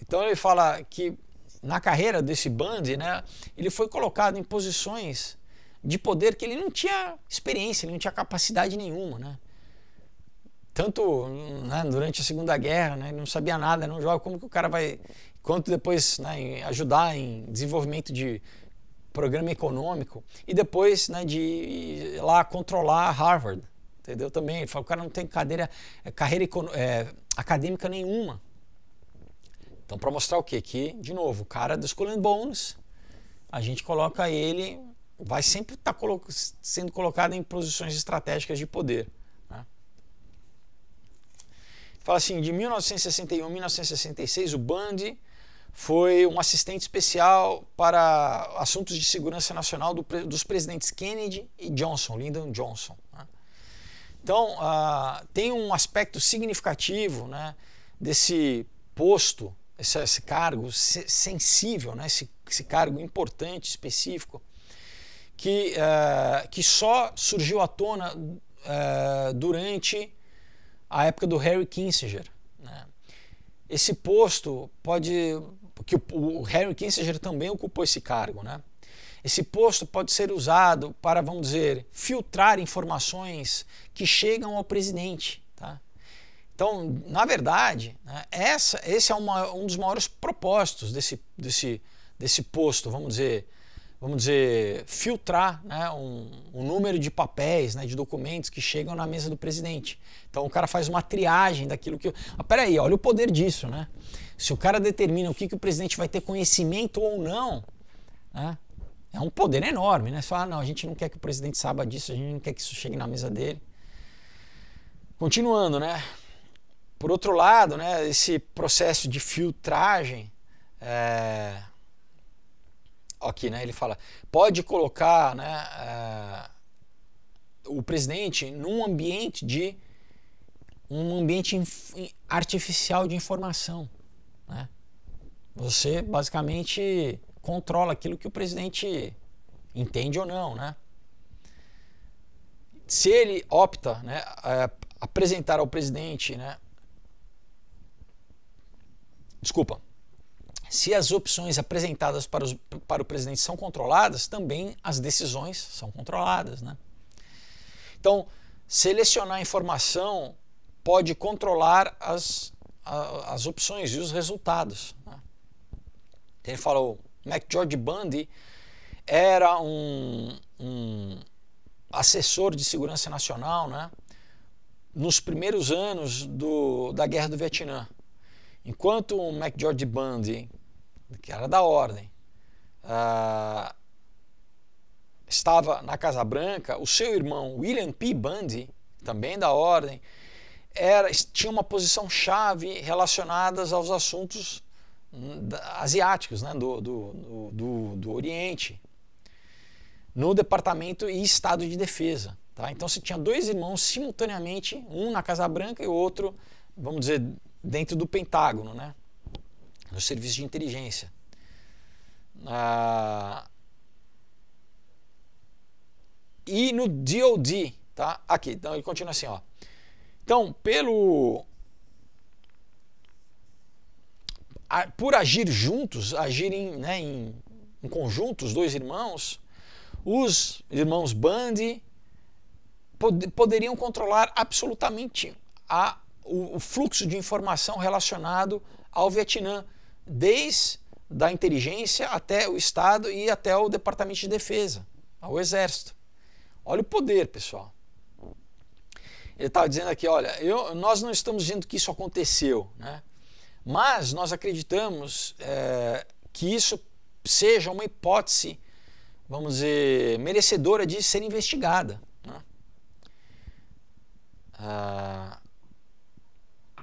Então ele fala que na carreira desse Bundy, né, ele foi colocado em posições de poder que ele não tinha experiência, ele não tinha capacidade nenhuma, né? tanto né, durante a Segunda Guerra, né, não sabia nada, não joga, como que o cara vai, quanto depois né, em ajudar em desenvolvimento de programa econômico e depois né, de lá controlar Harvard, entendeu? Também, ele fala, o cara não tem cadeira, é, carreira é, acadêmica nenhuma. Então, para mostrar o quê? Que, de novo, o cara dos Skull Bones, a gente coloca ele, vai sempre estar tá colo sendo colocado em posições estratégicas de poder fala assim, de 1961 a 1966, o Band foi um assistente especial para assuntos de segurança nacional do, dos presidentes Kennedy e Johnson, Lyndon Johnson. Né? Então, uh, tem um aspecto significativo né, desse posto, esse, esse cargo sensível, né, esse, esse, cargo importante, específico, que, uh, que só surgiu à tona uh, durante a época do Harry Kissinger. Né? Esse posto pode. porque o Harry Kissinger também ocupou esse cargo, né? Esse posto pode ser usado para, vamos dizer, filtrar informações que chegam ao presidente. Tá? Então, na verdade, né, essa, esse é uma, um dos maiores propósitos desse, desse, desse posto, vamos dizer, vamos dizer, filtrar né, um, um, número de papéis, né, de documentos que chegam na mesa do presidente. Então o cara faz uma triagem daquilo que. Ah, peraí, olha o poder disso, né? Se o cara determina o que, que o presidente vai ter conhecimento ou não, né, é um poder enorme, né? Você fala, ah, não, a gente não quer que o presidente saiba disso, a gente não quer que isso chegue na mesa dele. Continuando, né? Por outro lado, né, esse processo de filtragem. É aqui, né? Ele fala, pode colocar, né? Uh, o presidente num ambiente de um ambiente artificial de informação, né? Você basicamente controla aquilo que o presidente entende ou não, né? Se ele opta, né, apresentar ao presidente, né? Desculpa, se as opções apresentadas para, os, para o presidente são controladas, também as decisões são controladas. Né? Então, selecionar informação pode controlar as, a, as opções e os resultados. Né? Ele falou, George Bundy era um, um, assessor de segurança nacional né, nos primeiros anos do, da guerra do Vietnã. Enquanto o Mac George Bundy que era da ordem, ah, estava na Casa Branca, o seu irmão William P. Bundy, também da ordem, era, tinha uma posição chave relacionadas aos assuntos hum, asiáticos, né, do, do, do, do Oriente, no Departamento e Estado de Defesa. Tá? Então você tinha dois irmãos simultaneamente, um na Casa Branca e outro, vamos dizer, dentro do Pentágono. Né? nos serviços de inteligência. Ah, e no DoD, tá? Aqui, então ele continua assim, ó. Então, pelo a, por agir juntos, agirem né, em, em conjunto, os dois irmãos, os irmãos Band pod, poderiam controlar absolutamente a, o, o fluxo de informação relacionado ao Vietnã desde da inteligência até o Estado e até o Departamento de Defesa, ao Exército. Olha o poder, pessoal. Ele estava dizendo aqui, olha, eu, nós não estamos dizendo que isso aconteceu, né? mas nós acreditamos é, que isso seja uma hipótese, vamos dizer, merecedora de ser investigada. Né? Ah,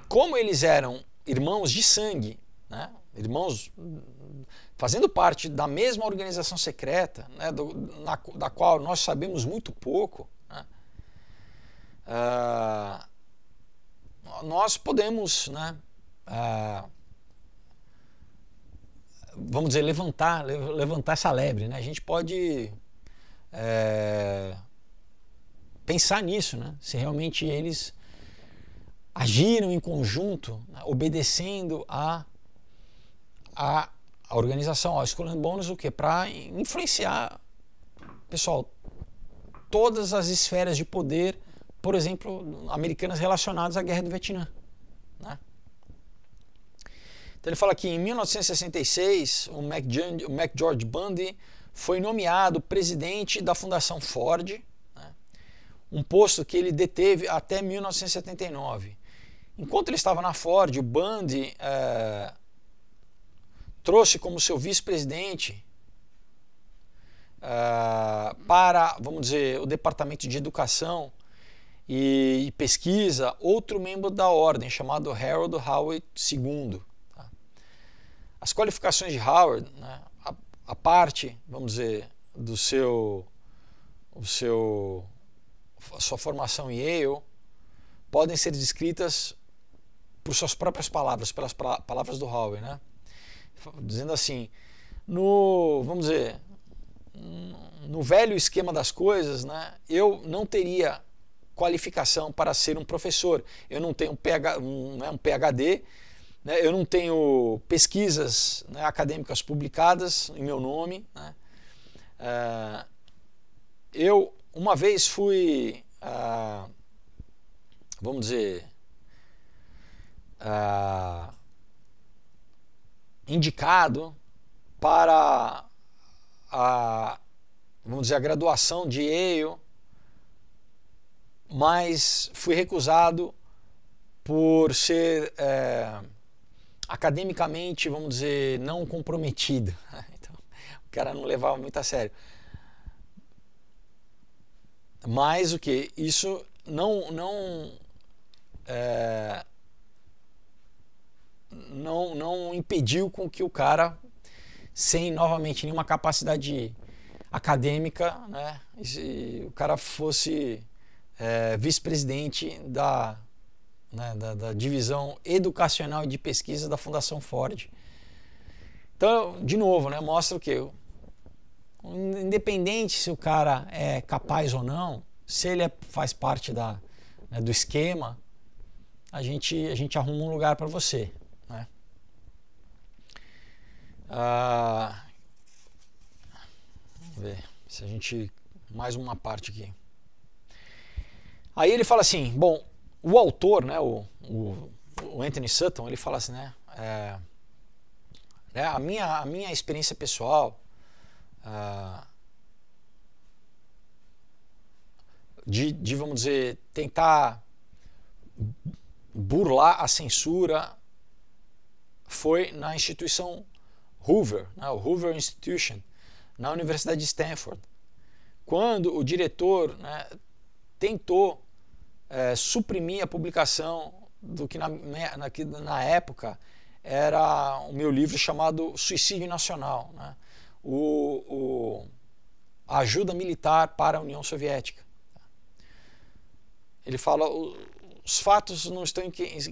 como eles eram irmãos de sangue, né? irmãos fazendo parte da mesma organização secreta, né, do, na, da qual nós sabemos muito pouco, né, uh, nós podemos, né, uh, vamos dizer, levantar, levantar essa lebre. Né? A gente pode é, pensar nisso, né? se realmente eles agiram em conjunto, né? obedecendo a a, a organização, ó, escolhendo bônus o quê? Para influenciar, pessoal, todas as esferas de poder, por exemplo, americanas relacionadas à guerra do Vietnã. Né? Então ele fala que em 1966 o Mac, Mac George Bundy foi nomeado presidente da Fundação Ford, né? um posto que ele deteve até 1979. Enquanto ele estava na Ford, o Bundy é, trouxe como seu vice-presidente uh, para, vamos dizer, o Departamento de Educação e, e, Pesquisa outro membro da ordem, chamado Harold Howard II. Tá? As qualificações de Howard, né, a, a parte, vamos dizer, do seu, o seu, a sua formação em Yale, podem ser descritas por suas próprias palavras, pelas palavras do Howard, né? dizendo assim, no, vamos dizer, no velho esquema das coisas, né, eu não teria qualificação para ser um professor. Eu não tenho um, PH, um, né, um PhD, né, eu não tenho pesquisas né, acadêmicas publicadas em meu nome. Né. Uh, eu uma vez fui, uh, vamos dizer, uh, indicado para a, vamos dizer, a graduação de Yale, mas fui recusado por ser é, academicamente, vamos dizer, não comprometido. Então, o cara não levava muito a sério. Mas o que? Isso não, não é, não, não impediu com que o cara, sem novamente nenhuma capacidade acadêmica, né, o cara fosse é, vice-presidente da, né, da, da, divisão educacional e de pesquisa da Fundação Ford. Então, de novo, né, mostra o que? Independente se o cara é capaz ou não, se ele é, faz parte da, né, do esquema, a gente, a gente arruma um lugar para você. Ah, vamos ver se a gente. Mais uma parte aqui. Aí ele fala assim: bom, o autor, né, o, o, o Anthony Sutton, ele fala assim, né? É, né a, minha, a minha experiência pessoal. Ah, de, de, vamos dizer, tentar burlar a censura foi na instituição Hoover, né, o Hoover Institution, na Universidade de Stanford, quando o diretor né, tentou é, suprimir a publicação do que na, né, na, na, época era o meu livro chamado Suicídio Nacional, né, o, o ajuda militar para a União Soviética. Ele fala os fatos não estão em,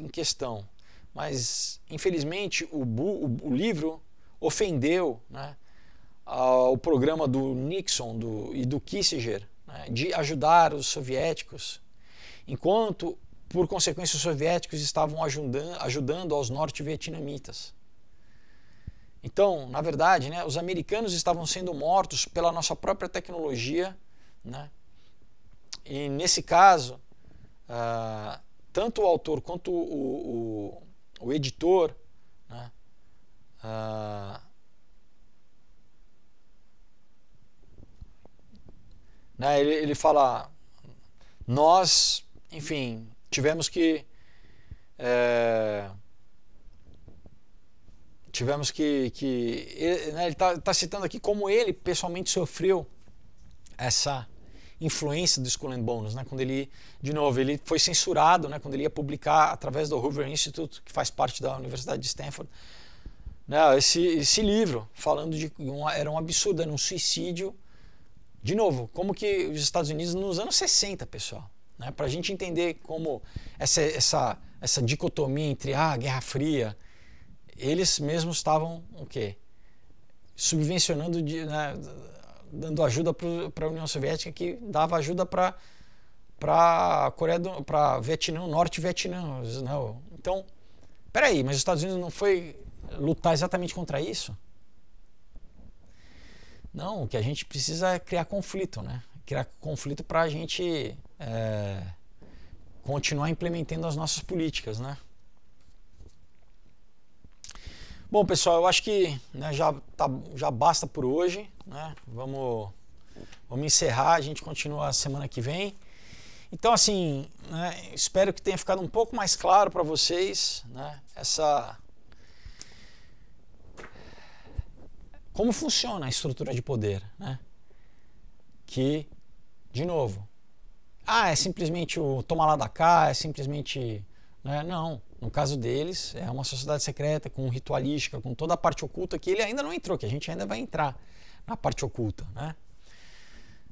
questão, mas infelizmente o, bu, o, o livro ofendeu né, ao programa do Nixon do, e do Kissinger né, de ajudar os soviéticos, enquanto, por consequência, os soviéticos estavam ajudando, ajudando aos norte-vietnamitas. Então, na verdade, né, os americanos estavam sendo mortos pela nossa própria tecnologia. Né? E nesse caso, ah, tanto o autor quanto o, o, o editor né, ah, né, ele, ele fala, nós, enfim, tivemos que é, tivemos que, que né, ele né, está tá citando aqui como ele pessoalmente sofreu essa influência do Skull and Bones, né? Quando ele, de novo, ele foi censurado, né? Quando ele ia publicar através do Hoover Institute, que faz parte da Universidade de Stanford, né? Esse, esse livro falando de era um absurdo, era um suicídio. De novo, como que os Estados Unidos nos anos 60, pessoal, né? para a gente entender como essa, essa, essa dicotomia entre a ah, Guerra Fria, eles mesmos estavam o quê? Subvencionando, de, né? dando ajuda para a União Soviética que dava ajuda para para Coreia do para Vietnã, Norte Vietnã, não. Né? Então, peraí, mas os Estados Unidos não foi lutar exatamente contra isso? Não, o que a gente precisa é criar conflito, né? Criar conflito para a gente é, continuar implementando as nossas políticas, né? Bom, pessoal, eu acho que né, já, tá, já basta por hoje, né? Vamos, vamos encerrar, a gente continua a semana que vem. Então, assim, né, espero que tenha ficado um pouco mais claro para vocês, né? Essa como funciona a estrutura de poder, né? Que, de novo, ah, é simplesmente o toma lá da cá, é simplesmente. Né? Não. No caso deles, é uma sociedade secreta com ritualística, com toda a parte oculta que ele ainda não entrou, que a gente ainda vai entrar na parte oculta, né?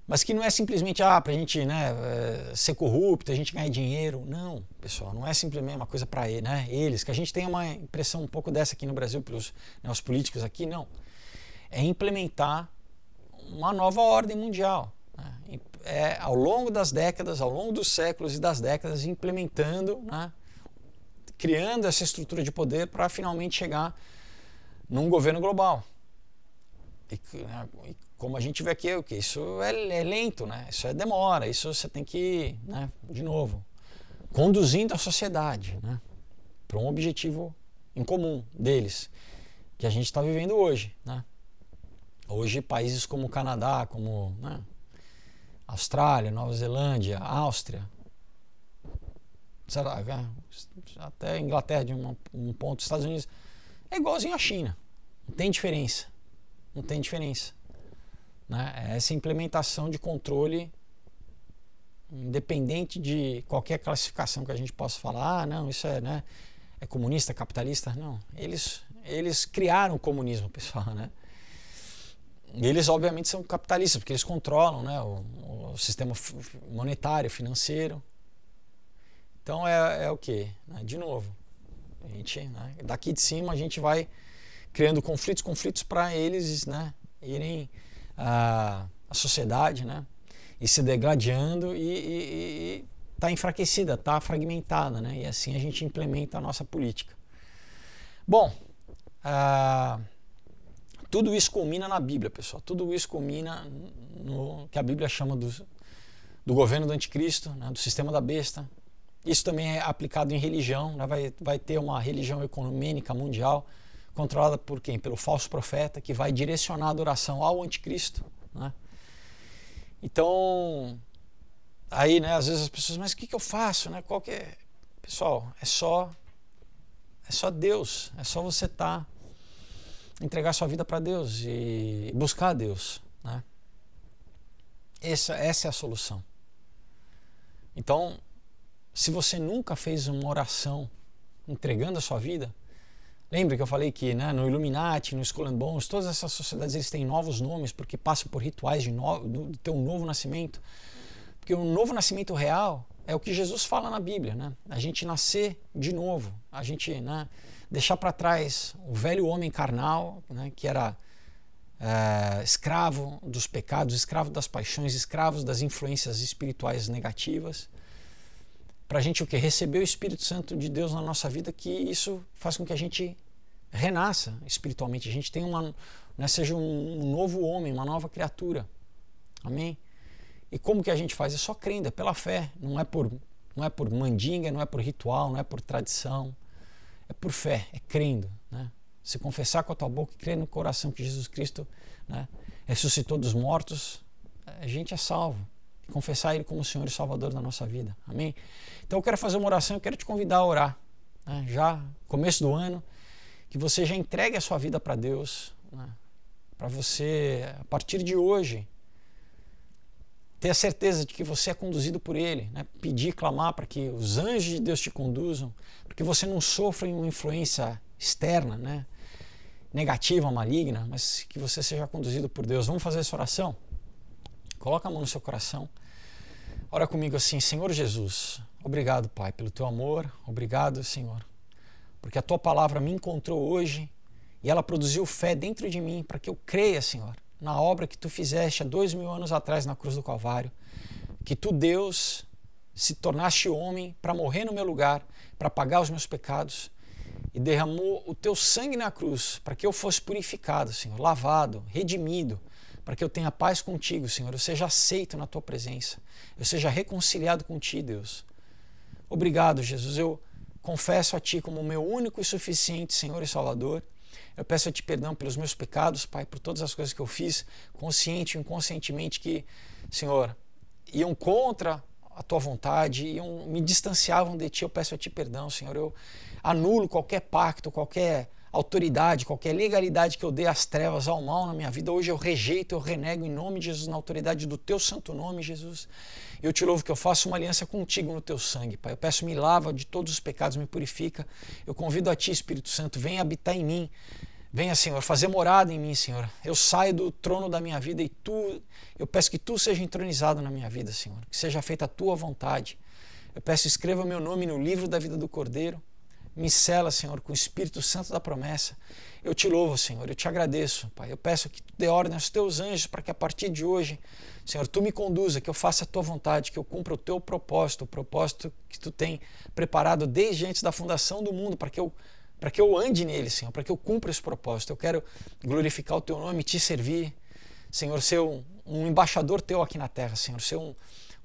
Mas que não é simplesmente, ah, pra gente né, eh, ser corrupto, a gente ganhar dinheiro. Não, pessoal, não é simplesmente uma coisa para ele, né? eles, que a gente tem uma impressão um pouco dessa aqui no Brasil, pelos né, os políticos aqui, não é implementar uma nova ordem mundial. Né? É, ao longo das décadas, ao longo dos séculos e das décadas, implementando, né? criando essa estrutura de poder para finalmente chegar num governo global. E, né? e como a gente vê aqui, é isso é, é, lento, né? isso é demora, isso você tem que, né? de novo, conduzindo a sociedade né? para um objetivo em comum deles, que a gente está vivendo hoje. Né? Hoje, países como o Canadá, como né, Austrália, Nova Zelândia, Áustria, será, né, até Inglaterra de um ponto, Estados Unidos, é igualzinho à China. Não tem diferença. Não tem diferença. Né? É essa implementação de controle, independente de qualquer classificação que a gente possa falar, ah, não, isso é, né, é comunista, capitalista, não. Eles, eles criaram o comunismo, pessoal, né? E eles, obviamente, são capitalistas, porque eles controlam né, o, o sistema monetário, financeiro. Então é, é o que? Né? De novo, a gente, né, daqui de cima a gente vai criando conflitos, conflitos para eles né, irem a, a sociedade né, e se degradando e, está enfraquecida, está fragmentada, né? E assim a gente implementa a nossa política. Bom, ah, tudo isso culmina na Bíblia, pessoal. Tudo isso culmina no que a Bíblia chama do, do governo do anticristo, né, do sistema da besta. Isso também é aplicado em religião. Né, vai, vai ter uma religião econômica mundial controlada por quem? Pelo falso profeta, que vai direcionar a adoração ao anticristo. Né? Então, aí, né, às vezes as pessoas, mas o que, que eu faço? Né? Qual que é? Pessoal, é só, é só Deus, é só você estar. Tá entregar sua vida para Deus e buscar a Deus. Né? Essa, essa é a solução. Então, se você nunca fez uma oração entregando a sua vida, Lembra que eu falei que né, no Illuminati, no Skull and Bones, todas essas sociedades eles têm novos nomes porque passam por rituais de, no, de ter um novo nascimento. Porque o um novo nascimento real é o que Jesus fala na Bíblia, né? A gente nascer de novo, a gente né, deixar para trás o velho homem carnal, né, que era é, escravo dos pecados, escravo das paixões, escravo das influências espirituais negativas. Para a gente o que? Receber o Espírito Santo de Deus na nossa vida, que isso faz com que a gente renasça espiritualmente, a gente tem uma, né, seja um, um novo homem, uma nova criatura. Amém? E como que a gente faz? É só crendo, é pela fé, não é por não é por mandinga, não é por ritual, não é por tradição, é por fé, é crendo. Né? Se confessar com a tua boca e crer no coração que Jesus Cristo né, ressuscitou dos mortos, a gente é salvo. E confessar Ele como Senhor e Salvador da nossa vida. Amém? Então eu quero fazer uma oração, eu quero te convidar a orar. Né, já começo do ano, que você já entregue a sua vida para Deus. Né, para você, a partir de hoje, ter a certeza de que você é conduzido por Ele, né? pedir, clamar para que os anjos de Deus te conduzam, que você não sofra uma influência externa, né? negativa, maligna, mas que você seja conduzido por Deus. Vamos fazer essa oração? Coloca a mão no seu coração. Ora comigo assim, Senhor Jesus, obrigado, Pai, pelo teu amor, obrigado, Senhor, porque a tua palavra me encontrou hoje e ela produziu fé dentro de mim para que eu creia, Senhor, na obra que tu fizeste há dois mil anos atrás na cruz do Calvário, que tu, Deus, se tornaste homem para morrer no meu lugar, para pagar os meus pecados e derramou o teu sangue na cruz para que eu fosse purificado, Senhor, lavado, redimido, para que eu tenha paz contigo, Senhor, eu seja aceito na tua presença, eu seja reconciliado com ti, Deus. Obrigado, Jesus. Eu confesso a ti como meu único e suficiente Senhor e Salvador. Eu peço a Ti perdão pelos meus pecados, Pai, por todas as coisas que eu fiz, consciente e inconscientemente, que, Senhor, iam contra a tua vontade, iam, me distanciavam de ti. Eu peço a ti perdão, Senhor. Eu anulo qualquer pacto, qualquer autoridade, qualquer legalidade que eu dê às trevas, ao mal na minha vida, hoje eu rejeito, eu renego em nome de Jesus, na autoridade do teu santo nome, Jesus. Eu te louvo que eu faça uma aliança contigo no teu sangue, Pai. Eu peço, me lava de todos os pecados, me purifica. Eu convido a Ti, Espírito Santo, vem habitar em mim. Venha, Senhor, fazer morada em mim, Senhor. Eu saio do trono da minha vida e tu, eu peço que tu seja entronizado na minha vida, Senhor, que seja feita a tua vontade. Eu peço, escreva meu nome no livro da vida do Cordeiro. Me sela, Senhor, com o Espírito Santo da promessa. Eu te louvo, Senhor, eu te agradeço, Pai. Eu peço que tu dê ordem aos teus anjos para que a partir de hoje, Senhor, tu me conduza, que eu faça a tua vontade, que eu cumpra o teu propósito, o propósito que tu tem preparado desde antes da fundação do mundo, para que eu para que eu ande nele, Senhor, para que eu cumpra esse propósito. Eu quero glorificar o teu nome, te servir, Senhor, ser um, um embaixador teu aqui na terra, Senhor, ser um,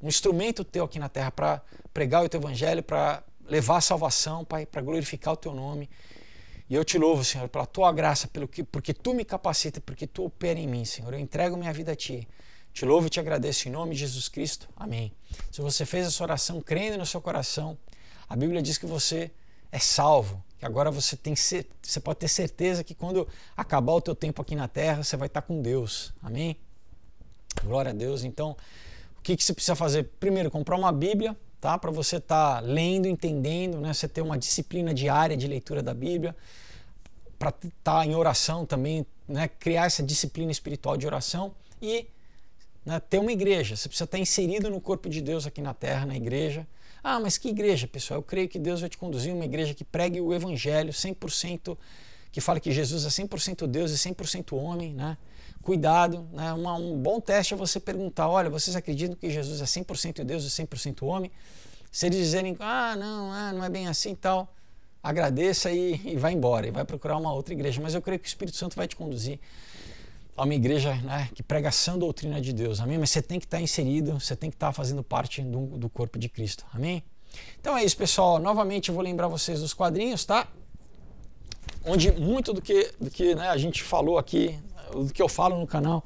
um instrumento teu aqui na terra para pregar o teu evangelho, para levar a salvação, Pai, para glorificar o teu nome. E eu te louvo, Senhor, pela tua graça, pelo que, porque tu me capacita, porque tu opera em mim, Senhor. Eu entrego minha vida a ti. Te louvo e te agradeço em nome de Jesus Cristo. Amém. Se você fez essa oração crendo no seu coração, a Bíblia diz que você é salvo que agora você tem você pode ter certeza que quando acabar o teu tempo aqui na Terra, você vai estar com Deus. Amém? Glória a Deus. Então, o que, que você precisa fazer? Primeiro, comprar uma Bíblia, tá? Para você estar tá lendo, entendendo, né? Você ter uma disciplina diária de leitura da Bíblia, para estar tá em oração também, né? Criar essa disciplina espiritual de oração e né, ter uma igreja. Você precisa estar inserido no corpo de Deus aqui na Terra, na igreja. Ah, mas que igreja, pessoal? Eu creio que Deus vai te conduzir uma igreja que pregue o evangelho 100%, que fala que Jesus é 100% Deus e 100% homem, né? Cuidado, né? um bom teste é você perguntar, olha, vocês acreditam que Jesus é 100% Deus e 100% homem? Se eles dizerem, ah, não, ah, não é bem assim e tal, agradeça e, e vai embora, e vai procurar uma outra igreja. Mas eu creio que o Espírito Santo vai te conduzir a uma igreja né, que pregação doutrina de Deus, amém? Mas você tem que estar tá inserido, você tem que estar tá fazendo parte do, do corpo de Cristo, amém? Então é isso, pessoal. Novamente eu vou lembrar vocês dos quadrinhos, tá? Onde muito do que, do que né, a gente falou aqui, do que eu falo no canal,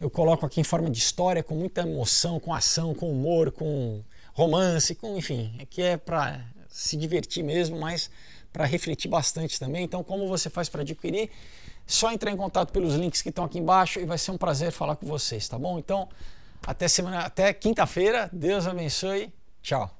eu coloco aqui em forma de história, com muita emoção, com ação, com humor, com romance, com enfim, é que é para se divertir mesmo, mas para refletir bastante também. Então, como você faz para adquirir? Só entrar em contato pelos links que estão aqui embaixo e vai ser um prazer falar com vocês, tá bom? Então, até semana, até quinta-feira. Deus abençoe. Tchau.